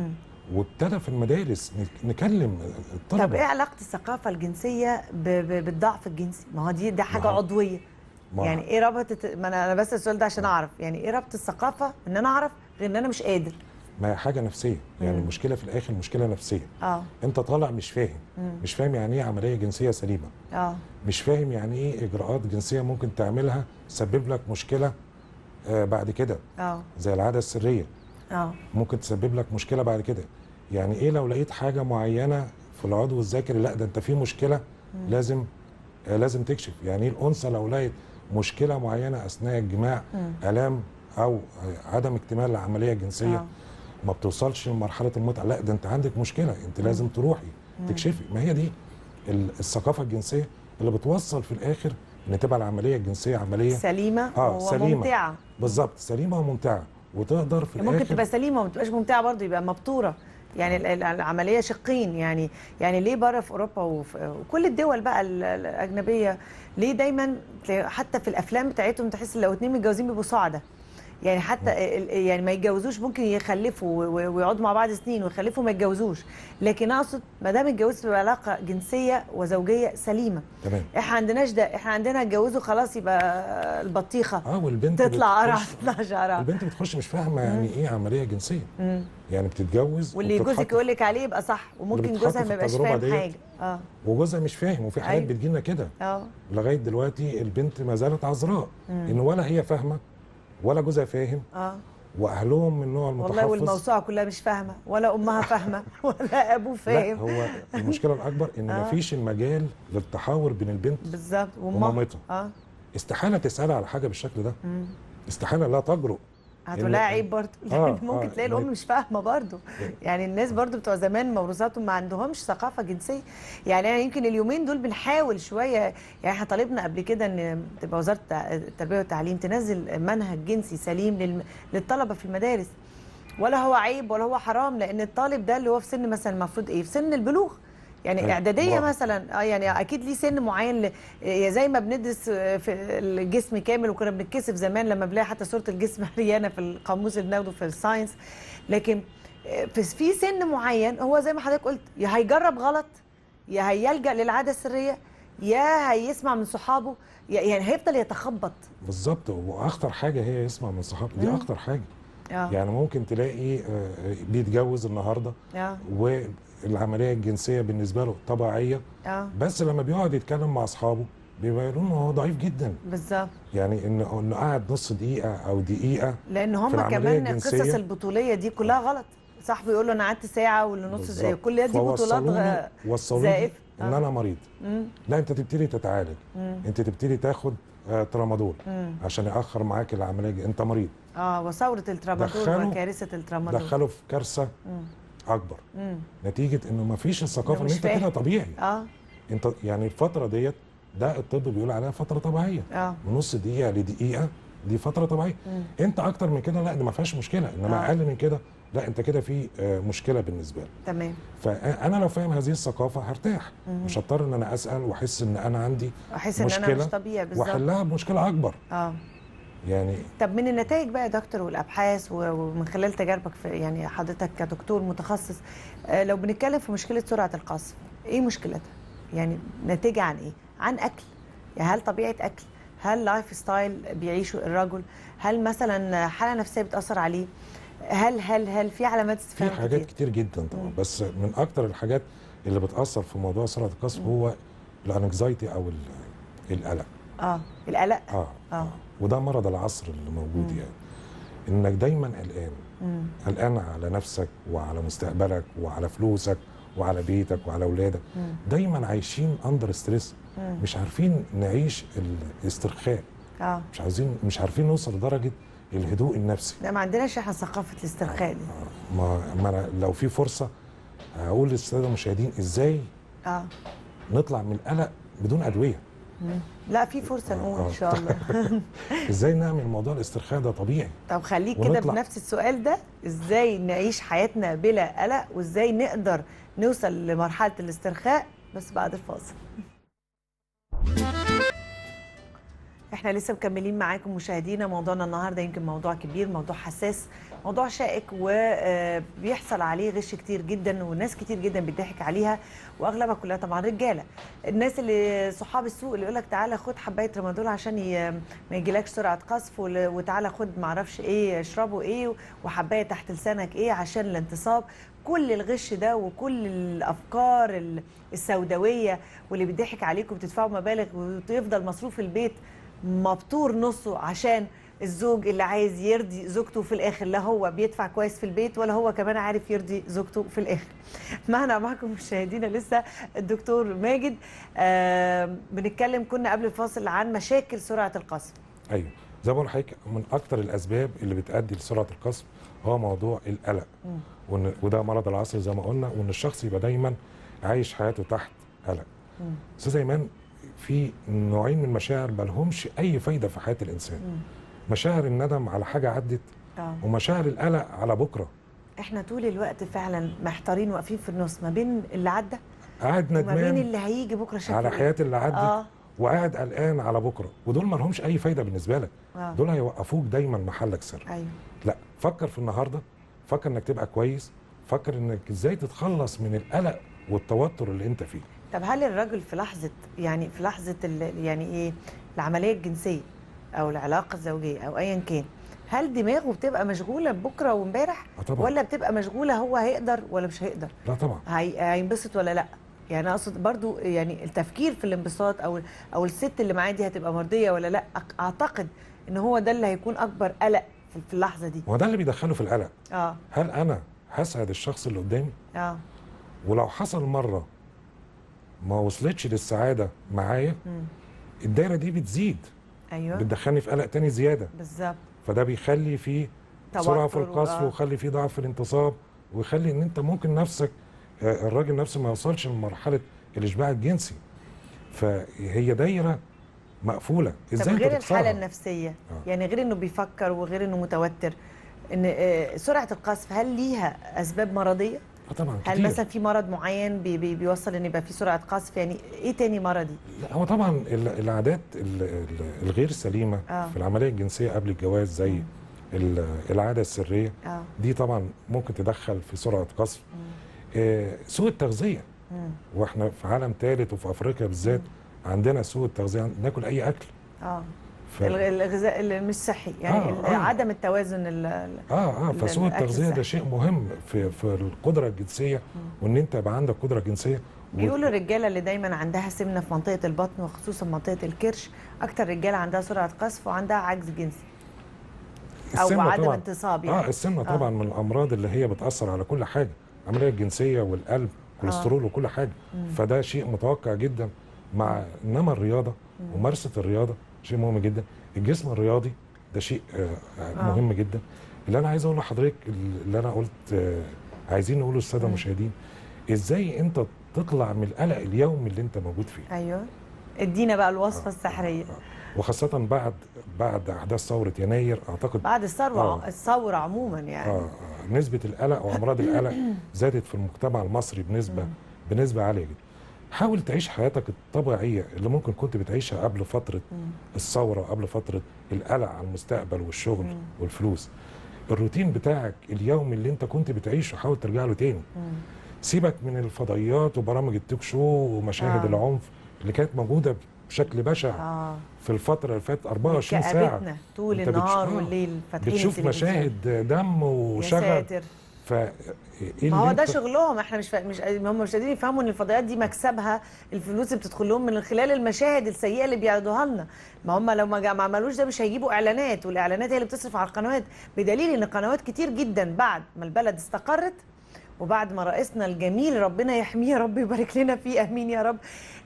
Speaker 2: وابتدى في المدارس نكلم الطلبه طب ايه علاقه
Speaker 1: الثقافه الجنسيه بالضعف الجنسي ما هو دي ده حاجه عضويه يعني ايه رابطه ما انا بس السؤال ده عشان نعم. اعرف يعني ايه رابطه الثقافه ان انا اعرف غير ان انا مش قادر
Speaker 2: ما هي حاجه نفسيه يعني المشكله في الاخر مشكله نفسيه اه انت طالع مش فاهم مم. مش فاهم يعني ايه عمليه جنسيه سليمه اه مش فاهم يعني ايه اجراءات جنسيه ممكن تعملها تسبب لك مشكله آه بعد كده اه زي العاده السريه اه ممكن تسبب لك مشكله بعد كده يعني ايه لو لقيت حاجه معينه في العضو الذكري لا ده انت في مشكله مم. لازم آه لازم تكشف يعني ايه الانثى لو لقيت مشكله معينه اثناء الجماع م. الام او عدم اكتمال العمليه الجنسيه آه. ما بتوصلش لمرحله المتعه لا ده انت عندك مشكله انت لازم تروحي تكشفي ما هي دي الثقافه الجنسيه اللي بتوصل في الاخر ان تبقى العمليه الجنسيه عمليه
Speaker 1: سليمه اه سليمه بالضبط
Speaker 2: بالظبط سليمه وممتعه وتقدر في ممكن الاخر ممكن تبقى
Speaker 1: سليمه وما تبقاش ممتعه برضه يبقى مبتوره يعني العمليه شقين يعني يعني ليه بره في اوروبا وكل الدول بقى الاجنبيه ليه دايما حتى في الافلام بتاعتهم تحس لو اتنين متجوزين بيبقوا سعداء يعني حتى يعني ما يتجوزوش ممكن يخلفوا ويقعدوا مع بعض سنين ويخلفوا ما يتجوزوش لكن اقصد ما دام اتجوزت بعلاقه جنسيه وزوجيه سليمه تمام احنا عندناش ده احنا عندنا اتجوزوا خلاص يبقى
Speaker 2: البطيخه اه والبنت تطلع قرع تطلع شعرها البنت بتخش مش فاهمه يعني ايه عمليه جنسيه مم. يعني بتتجوز واللي جوزك
Speaker 1: يقول لك عليه يبقى صح وممكن جوزها ما يبقاش فاهم حاجه اه
Speaker 2: وجوزها مش فاهم وفي حاجات أيوه. بتجي لنا كده اه لغايه دلوقتي البنت ما زالت عذراء ان ولا هي فاهمه ولا جوزها فاهم اه واهلهم من النوع المتحفظ والله والموسوعه
Speaker 1: كلها مش فاهمه ولا امها فاهمه [laughs] ولا ابوه فاهم لا هو
Speaker 2: المشكله الاكبر ان آه. مفيش المجال للتحاور بين البنت بالظبط ومامتها اه استحاله تسالها على حاجه بالشكل ده مم. استحاله لا تجرؤ
Speaker 1: هتقولها عيب برضه [laughs] آه يعني ممكن آه تلاقي الام مش فاهمه برضه يعني الناس برضه بتوع زمان موروثاتهم ما عندهمش ثقافه جنسيه يعني انا يمكن اليومين دول بنحاول شويه يعني احنا طالبنا قبل كده ان تبقى وزاره التربيه والتعليم تنزل منهج جنسي سليم للطلبه في المدارس ولا هو عيب ولا هو حرام لان الطالب ده اللي هو في سن مثلا المفروض ايه في سن البلوغ يعني اعداديه مثلا اه يعني اكيد ليه سن معين يا زي ما بندرس آه، في الجسم كامل وكنا بنتكسف زمان لما بنلاقي حتى صوره الجسم [laughs] مليانه في القاموس اللي بناخده في الساينس لكن آه، في سن معين هو زي ما حضرتك قلت يا هيجرب غلط يا هيلجا للعاده السريه يا هيسمع من صحابه يعني هيفضل يتخبط
Speaker 2: بالظبط واخطر حاجه هي يسمع من صحابه دي اخطر حاجه آه. يعني ممكن تلاقي آه، بيتجوز النهارده آه. العمليه الجنسيه بالنسبه له طبيعيه اه بس لما بيقعد يتكلم مع اصحابه بيبقى ان هو ضعيف جدا بالظبط يعني انه انه قعد نص دقيقه او دقيقه
Speaker 1: لان هم كمان القصص البطوليه دي كلها غلط صاحبه يقول له انا قعدت ساعه ولا نص ساعه كل دي بطولات
Speaker 2: زائفه ان آه. انا مريض مم. لا انت تبتدي تتعالج مم. انت تبتدي تاخد آه، ترامادول مم. عشان ياخر معاك العمليه انت مريض
Speaker 1: اه وثوره الترامادول وكارثه الترامادول دخله
Speaker 2: في كارثه اكبر مم. نتيجه انه ما فيش الثقافه ان انت كده طبيعي اه انت يعني الفتره ديت ده الطب بيقول عليها فتره طبيعيه آه. من نص دقيقه لدقيقه دي فتره طبيعيه مم. انت اكتر من كده لا دي ما فيهاش مشكله انما آه. اقل من كده لا انت كده في آه، مشكله بالنسبه لك تمام فانا لو فاهم هذه الثقافه هرتاح مم. مش هضطر ان انا اسال واحس ان انا عندي احس ان انا مش طبيعي بالظبط واحلها بمشكله اكبر آه. يعني
Speaker 1: طب من النتائج بقى يا دكتور والابحاث ومن خلال تجاربك في يعني حضرتك كدكتور متخصص آه، لو بنتكلم في مشكله سرعه القصف ايه مشكلتها؟ يعني ناتجه عن ايه؟ عن اكل يعني هل طبيعه اكل؟ هل لايف ستايل بيعيشه الرجل؟ هل مثلا حاله نفسيه بتاثر عليه؟ هل هل هل في
Speaker 2: علامات استفهام في حاجات كتير, كتير جدا طبعا بس من اكتر الحاجات اللي بتاثر في موضوع سرعه القصف هو الانكزايتي او القلق اه القلق اه, آه. آه. وده مرض العصر اللي موجود يعني انك دايما قلقان قلقان على نفسك وعلى مستقبلك وعلى فلوسك وعلى بيتك وعلى اولادك دايما عايشين اندر ستريس مش عارفين نعيش الاسترخاء آه. مش عايزين مش عارفين نوصل لدرجه الهدوء النفسي
Speaker 1: لا ما عندناش احنا ثقافه الاسترخاء دي آه.
Speaker 2: ما, ما لو في فرصه هقول للساده المشاهدين ازاي آه. نطلع من القلق بدون ادويه
Speaker 1: لا في فرصه نقول ان آه، شاء طيب. الله
Speaker 2: [laughs] ازاي نعمل موضوع الاسترخاء ده طبيعي
Speaker 1: طب خليك كده بنفس السؤال ده ازاي نعيش حياتنا بلا قلق وازاي نقدر نوصل لمرحله الاسترخاء بس بعد الفاصل احنا لسه مكملين معاكم مشاهدينا موضوعنا النهارده يمكن موضوع كبير موضوع حساس موضوع شائك وبيحصل آه، عليه غش كتير جدا وناس كتير جدا بتضحك عليها واغلبها كلها طبعا رجاله الناس اللي صحاب السوق اللي يقول لك تعالى خد حبايه رمادول عشان ما يجيلكش سرعه قصف وتعالى خد معرفش ايه اشربه ايه وحبايه تحت لسانك ايه عشان الانتصاب كل الغش ده وكل الافكار السوداويه واللي بيضحك عليكم بتدفعوا مبالغ ويفضل مصروف البيت مبتور نصه عشان الزوج اللي عايز يرضي زوجته في الاخر لا هو بيدفع كويس في البيت ولا هو كمان عارف يرضي زوجته في الاخر [laughs] معنا معكم مشاهدينا لسه الدكتور ماجد آه بنتكلم كنا قبل الفاصل عن مشاكل سرعه القصف
Speaker 2: ايوه زي ما بقول لحضرتك من اكتر الاسباب اللي بتؤدي لسرعه القصف هو موضوع القلق وإن وده مرض العصر زي ما قلنا وان الشخص يبقى دايما عايش حياته تحت قلق استاذ ايمان في نوعين من المشاعر ما لهمش اي فايده في حياه الانسان مم. مشاعر الندم على حاجه عدت آه. ومشاعر القلق على بكره
Speaker 1: احنا طول الوقت فعلا محتارين واقفين في النص ما بين اللي عدى
Speaker 2: قاعد ندمان وما بين اللي
Speaker 1: هيجي بكره شكله على إيه؟ حياه اللي عدت آه.
Speaker 2: وقاعد قلقان على بكره ودول ما لهمش اي فايده بالنسبه لك آه. دول هيوقفوك دايما محلك سر ايوه لا فكر في النهارده فكر انك تبقى كويس فكر انك ازاي تتخلص من القلق والتوتر اللي انت فيه
Speaker 1: طب هل الراجل في لحظه يعني في لحظه يعني ايه العمليه الجنسيه او العلاقه الزوجيه او ايا كان هل دماغه بتبقى مشغوله ببكره وامبارح آه، ولا بتبقى مشغوله هو هيقدر ولا مش هيقدر لا طبعا هي... هينبسط ولا لا يعني اقصد برضو يعني التفكير في الانبساط او او الست اللي معاه دي هتبقى مرضيه ولا لا اعتقد ان هو ده اللي هيكون اكبر قلق في اللحظه دي
Speaker 2: هو ده اللي بيدخله في القلق اه هل انا هسعد الشخص اللي قدامي اه ولو حصل مره ما وصلتش للسعاده معايا الدايره دي بتزيد
Speaker 1: ايوه بتدخلني في قلق
Speaker 2: تاني زياده بالظبط فده بيخلي في سرعه في القصف ويخلي في ضعف في الانتصاب ويخلي ان انت ممكن نفسك آه، الراجل نفسه ما يوصلش لمرحله الاشباع الجنسي فهي دايره مقفوله ازاي طب غير الحاله
Speaker 1: النفسيه آه. يعني غير انه بيفكر وغير انه متوتر ان آه، سرعه القصف هل ليها اسباب مرضيه
Speaker 2: آه، طبعا كتير. هل مثلا في
Speaker 1: مرض معين بي بي بيوصل ان يبقى في سرعه قصف يعني ايه تاني مرضي
Speaker 2: لا هو طبعا العادات الغير سليمه آه. في العمليه الجنسيه قبل الجواز زي م. العاده السريه آه. دي طبعا ممكن تدخل في سرعه قصف آه سوء التغذيه واحنا في عالم ثالث وفي افريقيا بالذات عندنا سوء التغذيه ناكل اي اكل
Speaker 1: اه الغذاء اللي مش صحي يعني آه آه عدم التوازن اه
Speaker 2: اه فسوء التغذيه ده شيء مهم في في القدره الجنسيه وان انت يبقى عندك قدره جنسيه بيقولوا
Speaker 1: الرجاله اللي دايما عندها سمنه في منطقه البطن وخصوصا منطقه الكرش اكتر رجاله عندها سرعه قذف وعندها عجز جنسي
Speaker 2: او عدم انتصاب آه، يعني اه السمنه آه. طبعا من الامراض اللي هي بتاثر على كل حاجه العمليه الجنسيه والقلب والكوليسترول آه. وكل حاجه مم. فده شيء متوقع جدا مع انما الرياضه ممارسه الرياضه شيء مهم جدا الجسم الرياضي ده شيء آه، آه، آه. مهم جدا اللي انا عايز اقول لحضرتك اللي انا قلت عايزين نقوله للساده المشاهدين ازاي انت تطلع من القلق اليومي اللي انت موجود فيه
Speaker 1: ايوه ادينا بقى الوصفه السحريه آه
Speaker 2: وخاصه بعد بعد احداث ثوره يناير اعتقد بعد الثوره آه
Speaker 1: الثوره عموما يعني آه آه
Speaker 2: نسبه القلق وامراض القلق [coughs] زادت في المجتمع المصري بنسبه بنسبه عاليه جدا حاول تعيش حياتك الطبيعيه اللي ممكن كنت بتعيشها قبل فتره مم. الثوره وقبل فتره القلق على المستقبل والشغل مم. والفلوس الروتين بتاعك اليومي اللي انت كنت بتعيشه حاول ترجع له تاني مم. سيبك من الفضائيات وبرامج التوك شو ومشاهد آه. العنف اللي كانت موجوده بشكل بشع آه. في الفتره اللي فاتت 24 ساعه
Speaker 1: طول النهار آه. والليل فاتحين بتشوف مشاهد
Speaker 2: دم وشغب ف إيه ما هو ده
Speaker 1: شغلهم احنا مش ف... مش هم مش قادرين يفهموا ان الفضائيات دي مكسبها الفلوس اللي بتدخل لهم من خلال المشاهد السيئه اللي بيعرضوها لنا ما هم لو ما عملوش ده مش هيجيبوا اعلانات والاعلانات هي اللي بتصرف على القنوات بدليل ان قنوات كتير جدا بعد ما البلد استقرت وبعد ما رئيسنا الجميل ربنا يحميه يا رب يبارك لنا فيه امين يا رب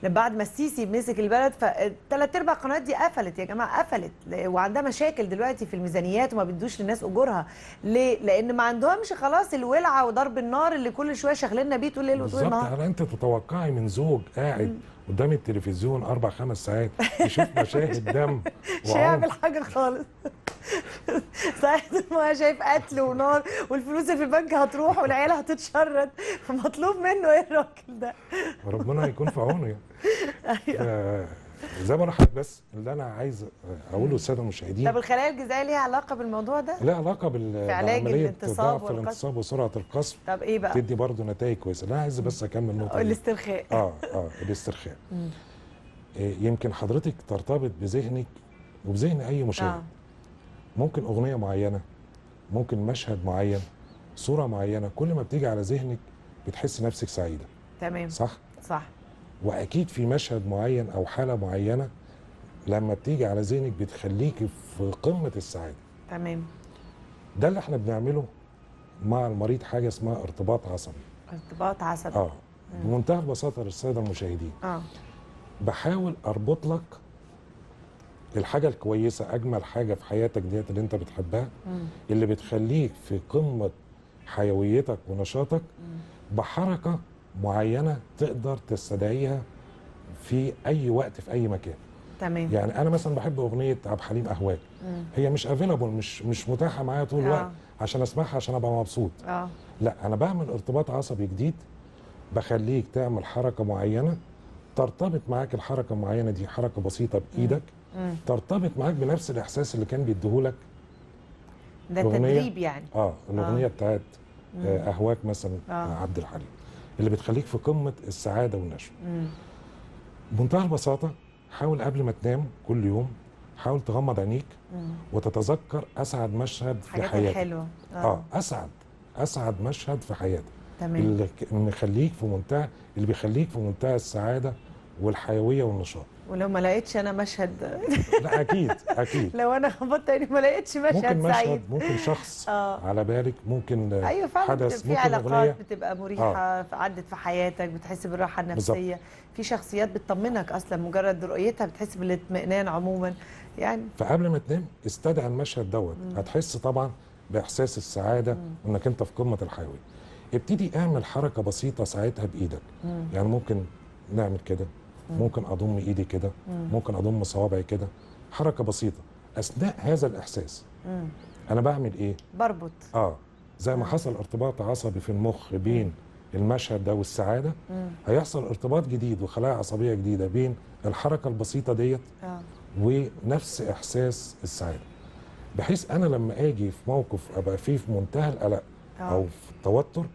Speaker 1: بعد ما السيسي مسك البلد فثلاث ارباع القنوات دي قفلت يا جماعه قفلت وعندها مشاكل دلوقتي في الميزانيات وما بيدوش للناس اجورها ليه؟ لان ما عندهمش خلاص الولعه وضرب النار اللي كل شويه شغلنا بيه طول الليل وطول النهار بالظبط
Speaker 2: انت تتوقعي من زوج قاعد قدام التلفزيون اربع خمس ساعات يشوف [laughs] مشاهد دم مش هيعمل
Speaker 1: حاجه خالص ساعات ما شايف قتل ونار والفلوس اللي في البنك هتروح والعيال هتتشرد فمطلوب منه ايه الراجل ده
Speaker 2: ربنا يكون في عونه يعني [laughs] أيوه. زي ما راحت بس اللي انا عايز اقوله للساده المشاهدين طب
Speaker 1: الخلايا الجذعيه ليها علاقه بالموضوع ده؟
Speaker 2: لها علاقه بال بعمليه الانتصاب الانتصاب وسرعه القصف طب ايه بقى؟ بتدي برضه نتائج كويسه انا عايز بس اكمل نقطه
Speaker 1: الاسترخاء
Speaker 2: اه اه الاسترخاء إيه، يمكن حضرتك ترتبط بذهنك وبذهن اي مشاهد آه. ممكن اغنيه معينه ممكن مشهد معين صوره معينه كل ما بتيجي على ذهنك بتحس نفسك سعيده تمام صح صح واكيد في مشهد معين او حاله معينه لما بتيجي على ذهنك بتخليكي في قمه السعاده تمام ده اللي احنا بنعمله مع المريض حاجه اسمها ارتباط عصبي
Speaker 1: ارتباط عصبي اه
Speaker 2: بمنتهى البساطه للساده المشاهدين اه بحاول اربط لك الحاجه الكويسه اجمل حاجه في حياتك ديت اللي انت بتحبها م. اللي بتخليك في قمه حيويتك ونشاطك م. بحركه معينه تقدر تستدعيها في اي وقت في اي مكان
Speaker 1: تمام يعني
Speaker 2: انا مثلا بحب اغنيه عبد الحليم اهواك هي مش افيلابل مش مش متاحه معايا طول الوقت آه. عشان اسمعها عشان ابقى مبسوط آه. لا انا بعمل ارتباط عصبي جديد بخليك تعمل حركه معينه ترتبط معاك الحركه المعينه دي حركه بسيطه بايدك مم. مم. ترتبط معاك بنفس الاحساس اللي كان بيديهولك ده تدريب يعني اه الاغنيه آه. بتاعت آه، اهواك مثلا آه. عبد الحليم اللي بتخليك في قمه السعاده والنشوه بمنتهى البساطه حاول قبل ما تنام كل يوم حاول تغمض عينيك وتتذكر اسعد مشهد في حياتك
Speaker 1: حلوه آه. اه
Speaker 2: اسعد اسعد مشهد في حياتك تمام اللي مخليك في منتهى اللي بيخليك في منتهى السعاده والحيويه والنشاط
Speaker 1: ولو ما لقيتش انا مشهد
Speaker 2: لا اكيد اكيد [laughs]
Speaker 1: لو انا خبطت عيني ما لقيتش مشهد ممكن مشهد سعيد. ممكن شخص [laughs] آه.
Speaker 2: على بالك ممكن أيوة حدث في علاقات أغنية.
Speaker 1: بتبقى آه. مريحه آه. عدت في حياتك بتحس بالراحه النفسيه بالزبط. في شخصيات بتطمنك اصلا مجرد رؤيتها بتحس بالاطمئنان عموما يعني فقبل
Speaker 2: ما تنام استدعى المشهد دوت هتحس طبعا باحساس السعاده م. انك انت في قمه الحيويه ابتدي اعمل حركه بسيطه ساعتها بايدك م. يعني ممكن نعمل كده ممكن اضم ايدي كده ممكن اضم صوابعي كده حركه بسيطه اثناء هذا الاحساس انا بعمل ايه بربط اه زي ما حصل ارتباط عصبي في المخ بين المشهد ده والسعاده هيحصل ارتباط جديد وخلايا عصبيه جديده بين الحركه البسيطه ديت آه. ونفس احساس السعاده بحيث انا لما اجي في موقف ابقى فيه في منتهى القلق آه. او في التوتر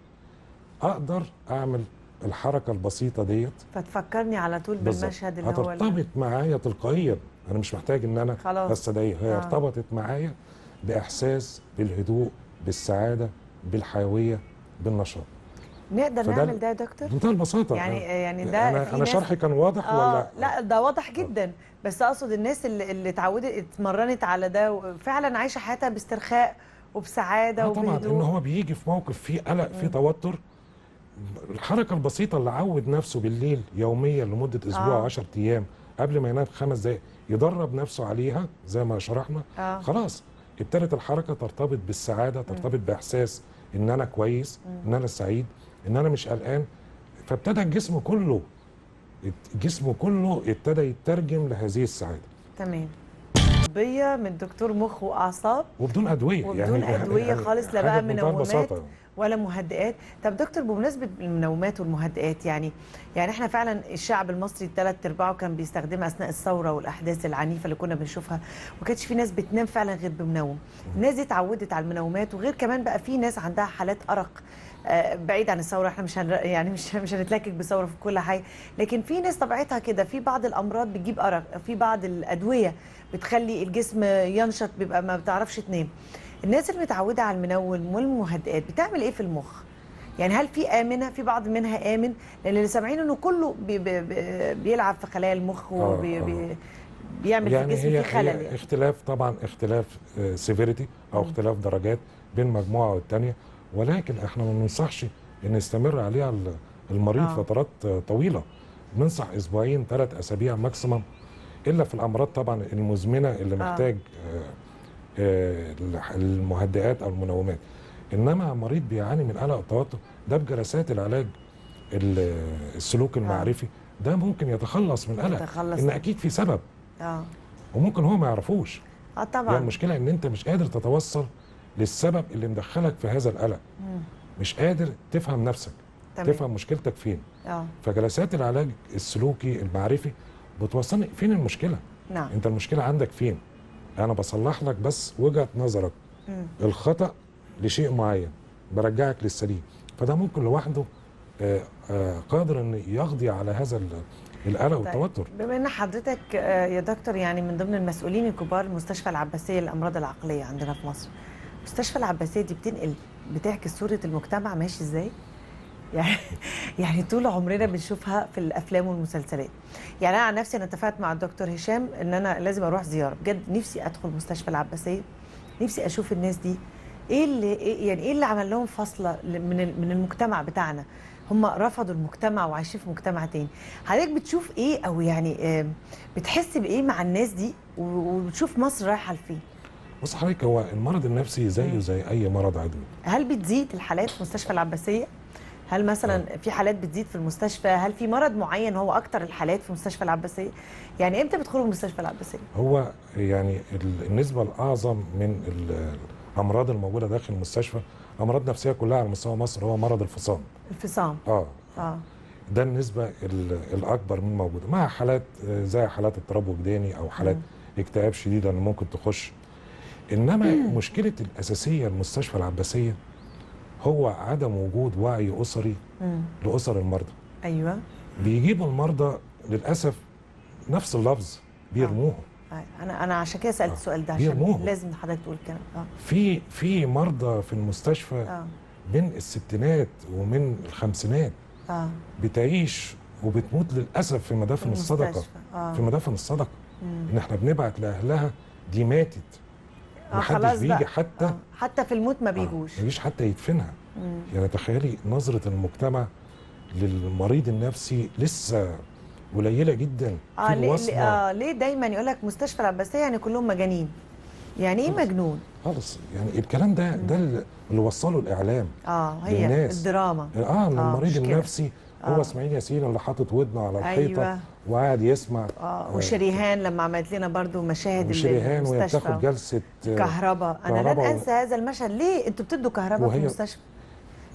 Speaker 2: اقدر اعمل الحركه البسيطه ديت
Speaker 1: فتفكرني على طول
Speaker 2: بالمشهد اللي هو هترتبط معايا تلقائيا انا مش محتاج ان انا خلاص. بس هي آه. ارتبطت معايا باحساس بالهدوء بالسعاده بالحيويه بالنشاط
Speaker 1: نقدر نعمل ده يا دكتور؟ بمنتهى البساطة يعني آه، يعني ده أنا, أنا شرحي
Speaker 2: كان واضح آه ولا؟
Speaker 1: لا ده واضح جدا بس أقصد الناس اللي, اللي اتعودت اتمرنت على ده وفعلا عايشة حياتها باسترخاء وبسعادة آه وبهدوء طبعا إن
Speaker 2: هو بيجي في موقف فيه قلق فيه توتر الحركه البسيطه اللي عود نفسه بالليل يوميا لمده اسبوع آه. 10 ايام قبل ما ينام خمس دقائق يدرب نفسه عليها زي ما شرحنا آه. خلاص ابتدت الحركه ترتبط بالسعاده ترتبط باحساس ان انا كويس ان انا سعيد ان انا مش قلقان فابتدى الجسم كله جسمه كله ابتدى يترجم لهذه السعاده
Speaker 1: تمام طبيه من دكتور مخ واعصاب
Speaker 2: وبدون ادويه يعني وبدون يعني ادويه خالص لا بقى منومات
Speaker 1: ولا مهدئات طب دكتور بمناسبه المنومات والمهدئات يعني يعني احنا فعلا الشعب المصري ثلاث ارباعه كان بيستخدمها اثناء الثوره والاحداث العنيفه اللي كنا بنشوفها وما كانش في ناس بتنام فعلا غير بمنوم الناس دي اتعودت على المنومات وغير كمان بقى في ناس عندها حالات ارق آه، بعيد عن الثوره احنا مش هن... يعني مش مش هنتلكك بثوره في كل حاجه لكن في ناس طبيعتها كده في بعض الامراض بتجيب ارق في بعض الادويه بتخلي الجسم ينشط بيبقى ما بتعرفش تنام الناس اللي متعوده على المنوم والمهدئات بتعمل ايه في المخ يعني هل في امنه في بعض منها امن لان اللي سامعين انه كله بي بي بيلعب في خلايا المخ وبيعمل آه، وبي آه. يعني في الجسم في خلل يعني.
Speaker 2: اختلاف طبعا اختلاف سيفيريتي آه، او اختلاف درجات بين مجموعه والثانيه ولكن احنا ما بننصحش ان يستمر عليها المريض أوه. فترات طويله بننصح اسبوعين ثلاث اسابيع ماكسيمم الا في الامراض طبعا المزمنه اللي محتاج أوه. آه، المهدئات او المنومات انما مريض بيعاني من قلق التوتر ده بجلسات العلاج السلوك آه. المعرفي ده ممكن يتخلص من قلق يتخلص ان اكيد في سبب اه وممكن هو ما يعرفوش اه طبعا يعني المشكله ان انت مش قادر تتوصل للسبب اللي مدخلك في هذا القلق مش قادر تفهم نفسك تمام. تفهم مشكلتك فين اه فجلسات العلاج السلوكي المعرفي بتوصلني فين المشكله نعم انت المشكله عندك فين انا بصلح لك بس وجهه نظرك الخطا لشيء معين برجعك للسليم فده ممكن لوحده آه، آه، قادر ان يقضي على هذا القلق طيب. والتوتر
Speaker 1: بما ان حضرتك آه، يا دكتور يعني من ضمن المسؤولين الكبار المستشفى العباسيه للامراض العقليه عندنا في مصر المستشفى العباسيه دي بتنقل بتعكس صوره المجتمع ماشي ازاي يعني [laughs] يعني طول عمرنا بنشوفها في الافلام والمسلسلات يعني انا عن نفسي انا اتفقت مع الدكتور هشام ان انا لازم اروح زياره بجد نفسي ادخل مستشفى العباسيه نفسي اشوف الناس دي ايه اللي إيه يعني ايه اللي عمل لهم فاصله من من المجتمع بتاعنا هم رفضوا المجتمع وعايشين في مجتمع تاني حضرتك بتشوف ايه او يعني بتحس بايه مع الناس دي وبتشوف مصر رايحه لفين
Speaker 2: بص حضرتك هو المرض النفسي زيه زي اي مرض عادي
Speaker 1: هل بتزيد الحالات في مستشفى العباسيه هل مثلا آه. في حالات بتزيد في المستشفى هل في مرض معين هو اكتر الحالات في مستشفى العباسيه يعني امتى بتدخلوا مستشفى العباسيه
Speaker 2: هو يعني النسبه الاعظم من الامراض الموجوده داخل المستشفى امراض نفسيه كلها على مستوى مصر هو مرض الفصام الفصام اه اه ده النسبه الاكبر من موجوده مع حالات آه، زي حالات اضطراب وجداني او حالات آه. اكتئاب شديد اللي ممكن تخش انما مشكله الاساسيه المستشفى العباسيه هو عدم وجود وعي أسري مم. لأسر المرضى أيوة بيجيبوا المرضى للأسف نفس اللفظ بيرموهم
Speaker 1: آه. آه. أنا أنا عشان كده سألت آه. السؤال ده عشان بيرموهم. لازم حضرتك تقول كده آه.
Speaker 2: في في مرضى في المستشفى آه. من الستينات ومن الخمسينات آه. بتعيش وبتموت للأسف في مدافن الصدقة آه. في مدافن الصدقة مم. إن إحنا بنبعت لأهلها دي ماتت
Speaker 1: آه، خلاص بيجي حتى آه. حتى في الموت ما آه، بيجوش آه.
Speaker 2: مفيش حتى يدفنها مم. يعني تخيلي نظره المجتمع للمريض النفسي لسه قليله جدا آه في ليه, آه
Speaker 1: ليه دايما يقول لك مستشفى العباسيه يعني كلهم مجانين يعني ايه مجنون
Speaker 2: خالص يعني الكلام ده مم. ده اللي وصله الاعلام
Speaker 1: اه هي للناس. الدراما اه, آه، المريض آه النفسي
Speaker 2: هو اسماعيل ياسين اللي حاطط ودنه على الحيطه أيوة. وقعد يسمع اه وشريهان
Speaker 1: لما عملت لنا برضه مشاهد وشريهان وهي بتاخد
Speaker 2: جلسه آه، كهرباء انا لن انسى
Speaker 1: هذا المشهد ليه انتوا بتدوا كهرباء في المستشفى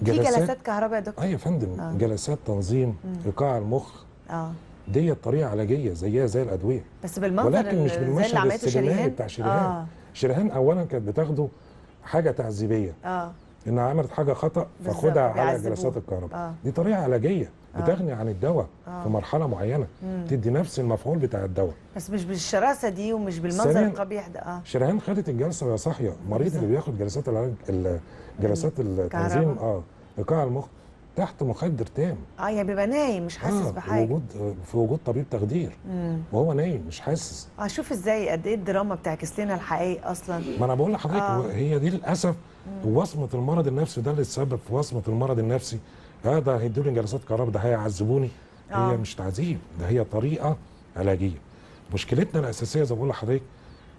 Speaker 1: في جلسات كهرباء يا دكتور
Speaker 2: ايوه يا فندم آه. جلسات تنظيم ايقاع المخ اه دي طريقه علاجيه زيها زي الادويه
Speaker 1: بس بالمنظر ولكن مش بالمشهد السينمائي بتاع شريهان آه.
Speaker 2: شريهان اولا كانت بتاخده حاجه تعذيبيه اه انها عملت حاجه خطا فخدها على جلسات الكهرباء آه. دي طريقه علاجيه آه. بتغني عن الدواء في آه. مرحله معينه بتدي نفس المفعول بتاع الدواء
Speaker 1: بس مش بالشراسه دي ومش بالمنظر القبيح ده اه
Speaker 2: شرهان خدت الجلسه وهي صاحيه المريض اللي بياخد جلسات العلاج جلسات التنظيم اه ايقاع المخ تحت مخدر تام
Speaker 1: اه يعني بيبقى نايم مش حاسس آه بحاجه وجود
Speaker 2: آه، في وجود طبيب تخدير وهو نايم مش حاسس
Speaker 1: اه شوف ازاي قد ايه الدراما بتعكس لنا الحقيقه اصلا
Speaker 2: ما انا بقول لحضرتك آه. هي دي للاسف وصمه المرض النفسي ده اللي تسبب في وصمه المرض النفسي لا ده هيدوني جلسات كهرباء ده هيعذبوني هي آه. مش تعذيب ده هي طريقه علاجيه مشكلتنا الاساسيه زي ما بقول لحضرتك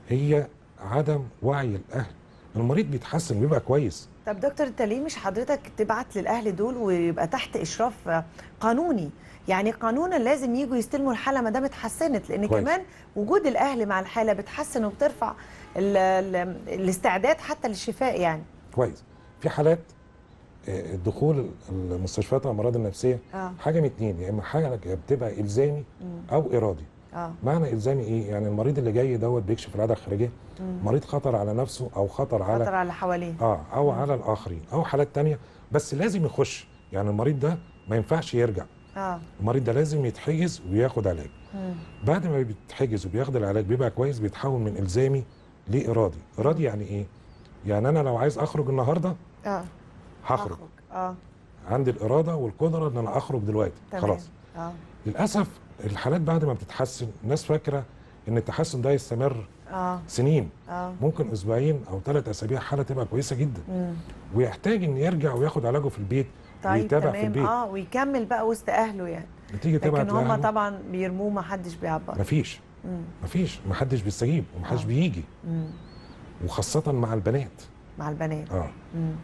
Speaker 2: هي عدم وعي الاهل المريض بيتحسن بيبقى كويس
Speaker 1: طب دكتور انت ليه مش حضرتك تبعت للاهل دول ويبقى تحت اشراف قانوني يعني قانونا لازم يجوا يستلموا الحاله ما دام اتحسنت لان كويس. كمان وجود الاهل مع الحاله بتحسن وبترفع الاستعداد حتى للشفاء يعني
Speaker 2: كويس في حالات دخول المستشفيات الامراض النفسيه آه. حاجه من اتنين يا اما حاجه بتبقى الزامي مم. او ارادي آه. معنى الزامي ايه يعني المريض اللي جاي دوت بيكشف العاده الخارجيه مريض خطر على نفسه او خطر على خطر على حواليه اه او مم. على الاخرين او حالات تانية بس لازم يخش يعني المريض ده ما ينفعش يرجع آه. المريض ده لازم يتحجز وياخد علاج مم. بعد ما بيتحجز وبياخد العلاج بيبقى كويس بيتحول من الزامي لارادي ارادي يعني ايه يعني انا لو عايز اخرج النهارده آه. هخرج اه عندي الاراده والقدره ان انا اخرج دلوقتي تمام. خلاص اه للاسف الحالات بعد ما بتتحسن الناس فاكره ان التحسن ده يستمر آه. سنين آه. ممكن اسبوعين او ثلاث اسابيع حاله تبقى كويسه جدا مم. ويحتاج ان يرجع وياخد علاجه في البيت طيب ويتابع تمام. في البيت اه
Speaker 1: ويكمل بقى وسط اهله يعني
Speaker 2: بتيجي تبع لكن هم
Speaker 1: طبعا بيرموه ما حدش بيعبر مفيش مم.
Speaker 2: مفيش ما حدش بيستجيب وما حدش آه. بيجي مم. وخاصه مع البنات
Speaker 1: مع البنات اه مم.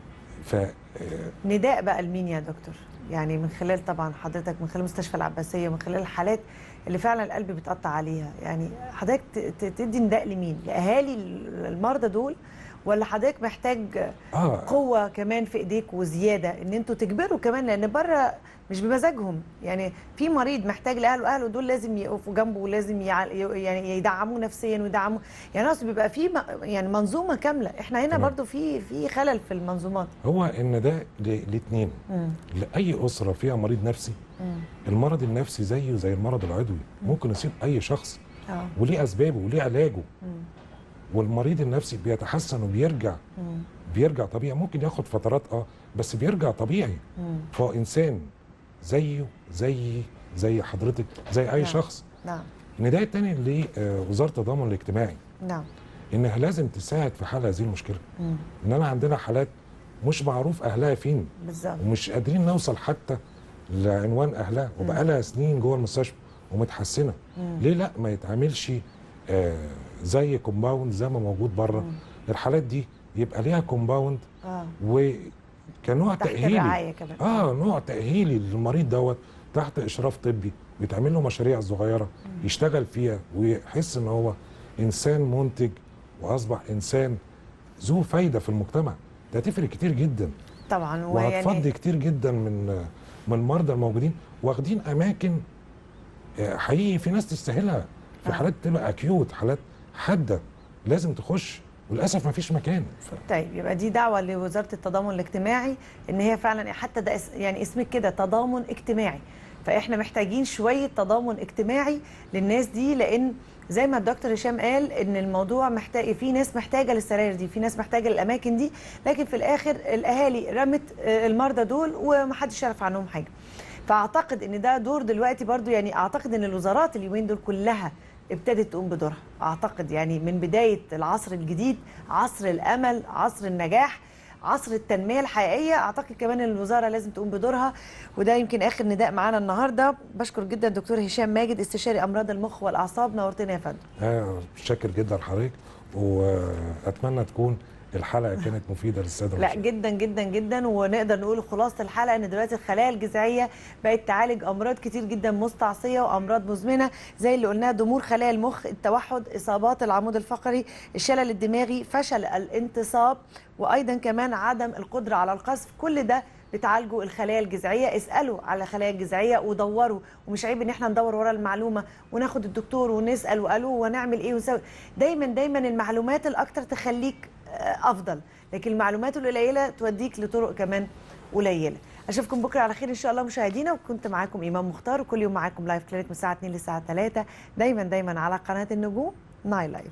Speaker 1: نداء بقى لمين يا دكتور؟ يعني من خلال طبعا حضرتك من خلال مستشفى العباسيه ومن خلال الحالات اللي فعلا القلب بيتقطع عليها يعني حضرتك تدي نداء لمين؟ لاهالي المرضى دول ولا حضرتك محتاج آه. قوه كمان في ايديك وزياده ان انتوا تجبروا كمان لان بره مش بمزاجهم يعني في مريض محتاج لاهله اهله دول لازم يقفوا جنبه ولازم يعني يدعموه نفسيا ويدعموه يعني اقصد بيبقى في يعني منظومه كامله احنا هنا برضو في في خلل في المنظومات
Speaker 2: هو ان ده الاثنين لاي اسره فيها مريض نفسي م. المرض النفسي زيه زي المرض العضوي ممكن يصيب اي شخص آه. وليه اسبابه وليه علاجه م. والمريض النفسي بيتحسن وبيرجع مم. بيرجع طبيعي ممكن ياخد فترات اه بس بيرجع طبيعي مم. فهو انسان زيه زي زي حضرتك زي اي نعم. شخص نعم النداء الثاني لوزاره آه، التضامن الاجتماعي نعم انها لازم تساعد في حل هذه المشكله مم. انا عندنا حالات مش معروف اهلها فين
Speaker 1: بالظبط ومش
Speaker 2: قادرين نوصل حتى لعنوان اهلها وبقى لها سنين جوه المستشفى ومتحسنه مم. ليه لا ما يتعاملش آه زي كومباوند زي ما موجود بره الحالات دي يبقى ليها كومباوند آه. وكنوع تاهيلي كمان. اه نوع تاهيلي للمريض دوت تحت اشراف طبي بيتعمل له مشاريع صغيره مم. يشتغل فيها ويحس ان هو انسان منتج واصبح انسان ذو فايده في المجتمع ده تفرق كتير جدا
Speaker 1: طبعا وهتفضي يعني...
Speaker 2: كتير جدا من من المرضى الموجودين واخدين اماكن آه، حقيقي في ناس تستاهلها في آه. حالات تبقى اكيوت حالات حاده لازم تخش وللاسف ما فيش مكان
Speaker 1: طيب يبقى دي دعوه لوزاره التضامن الاجتماعي ان هي فعلا حتى ده يعني اسمك كده تضامن اجتماعي فاحنا محتاجين شويه تضامن اجتماعي للناس دي لان زي ما الدكتور هشام قال ان الموضوع محتاج في ناس محتاجه للسراير دي في ناس محتاجه للاماكن دي لكن في الاخر الاهالي رمت آه، المرضى دول ومحدش يعرف عنهم حاجه فاعتقد ان ده دور دلوقتي برضو يعني اعتقد ان الوزارات اليومين دول كلها ابتدت تقوم بدورها اعتقد يعني من بدايه العصر الجديد عصر الامل عصر النجاح عصر التنميه الحقيقيه اعتقد كمان الوزاره لازم تقوم بدورها وده يمكن اخر نداء معانا النهارده بشكر جدا دكتور هشام ماجد استشاري امراض المخ والاعصاب نورتنا يا فندم
Speaker 2: آه، شاكر جدا حضرتك واتمنى تكون الحلقه كانت مفيده للساده لا
Speaker 1: جدا جدا جدا ونقدر نقول خلاصه الحلقه ان دلوقتي الخلايا الجذعيه بقت تعالج امراض كتير جدا مستعصيه وامراض مزمنه زي اللي قلناها ضمور خلايا المخ التوحد اصابات العمود الفقري الشلل الدماغي فشل الانتصاب وايضا كمان عدم القدره على القذف كل ده بتعالجوا الخلايا الجذعيه اسالوا على الخلايا الجذعيه ودوروا ومش عيب ان احنا ندور ورا المعلومه وناخد الدكتور ونسال وقالوا ونعمل ايه ونسوي دايما دايما المعلومات الاكتر تخليك آه، افضل لكن المعلومات القليله توديك لطرق كمان قليله اشوفكم بكره على خير ان شاء الله مشاهدينا وكنت معاكم ايمان مختار وكل يوم معاكم لايف كلينك من الساعه 2 للساعه 3 دايما دايما على قناه النجوم ناي لايف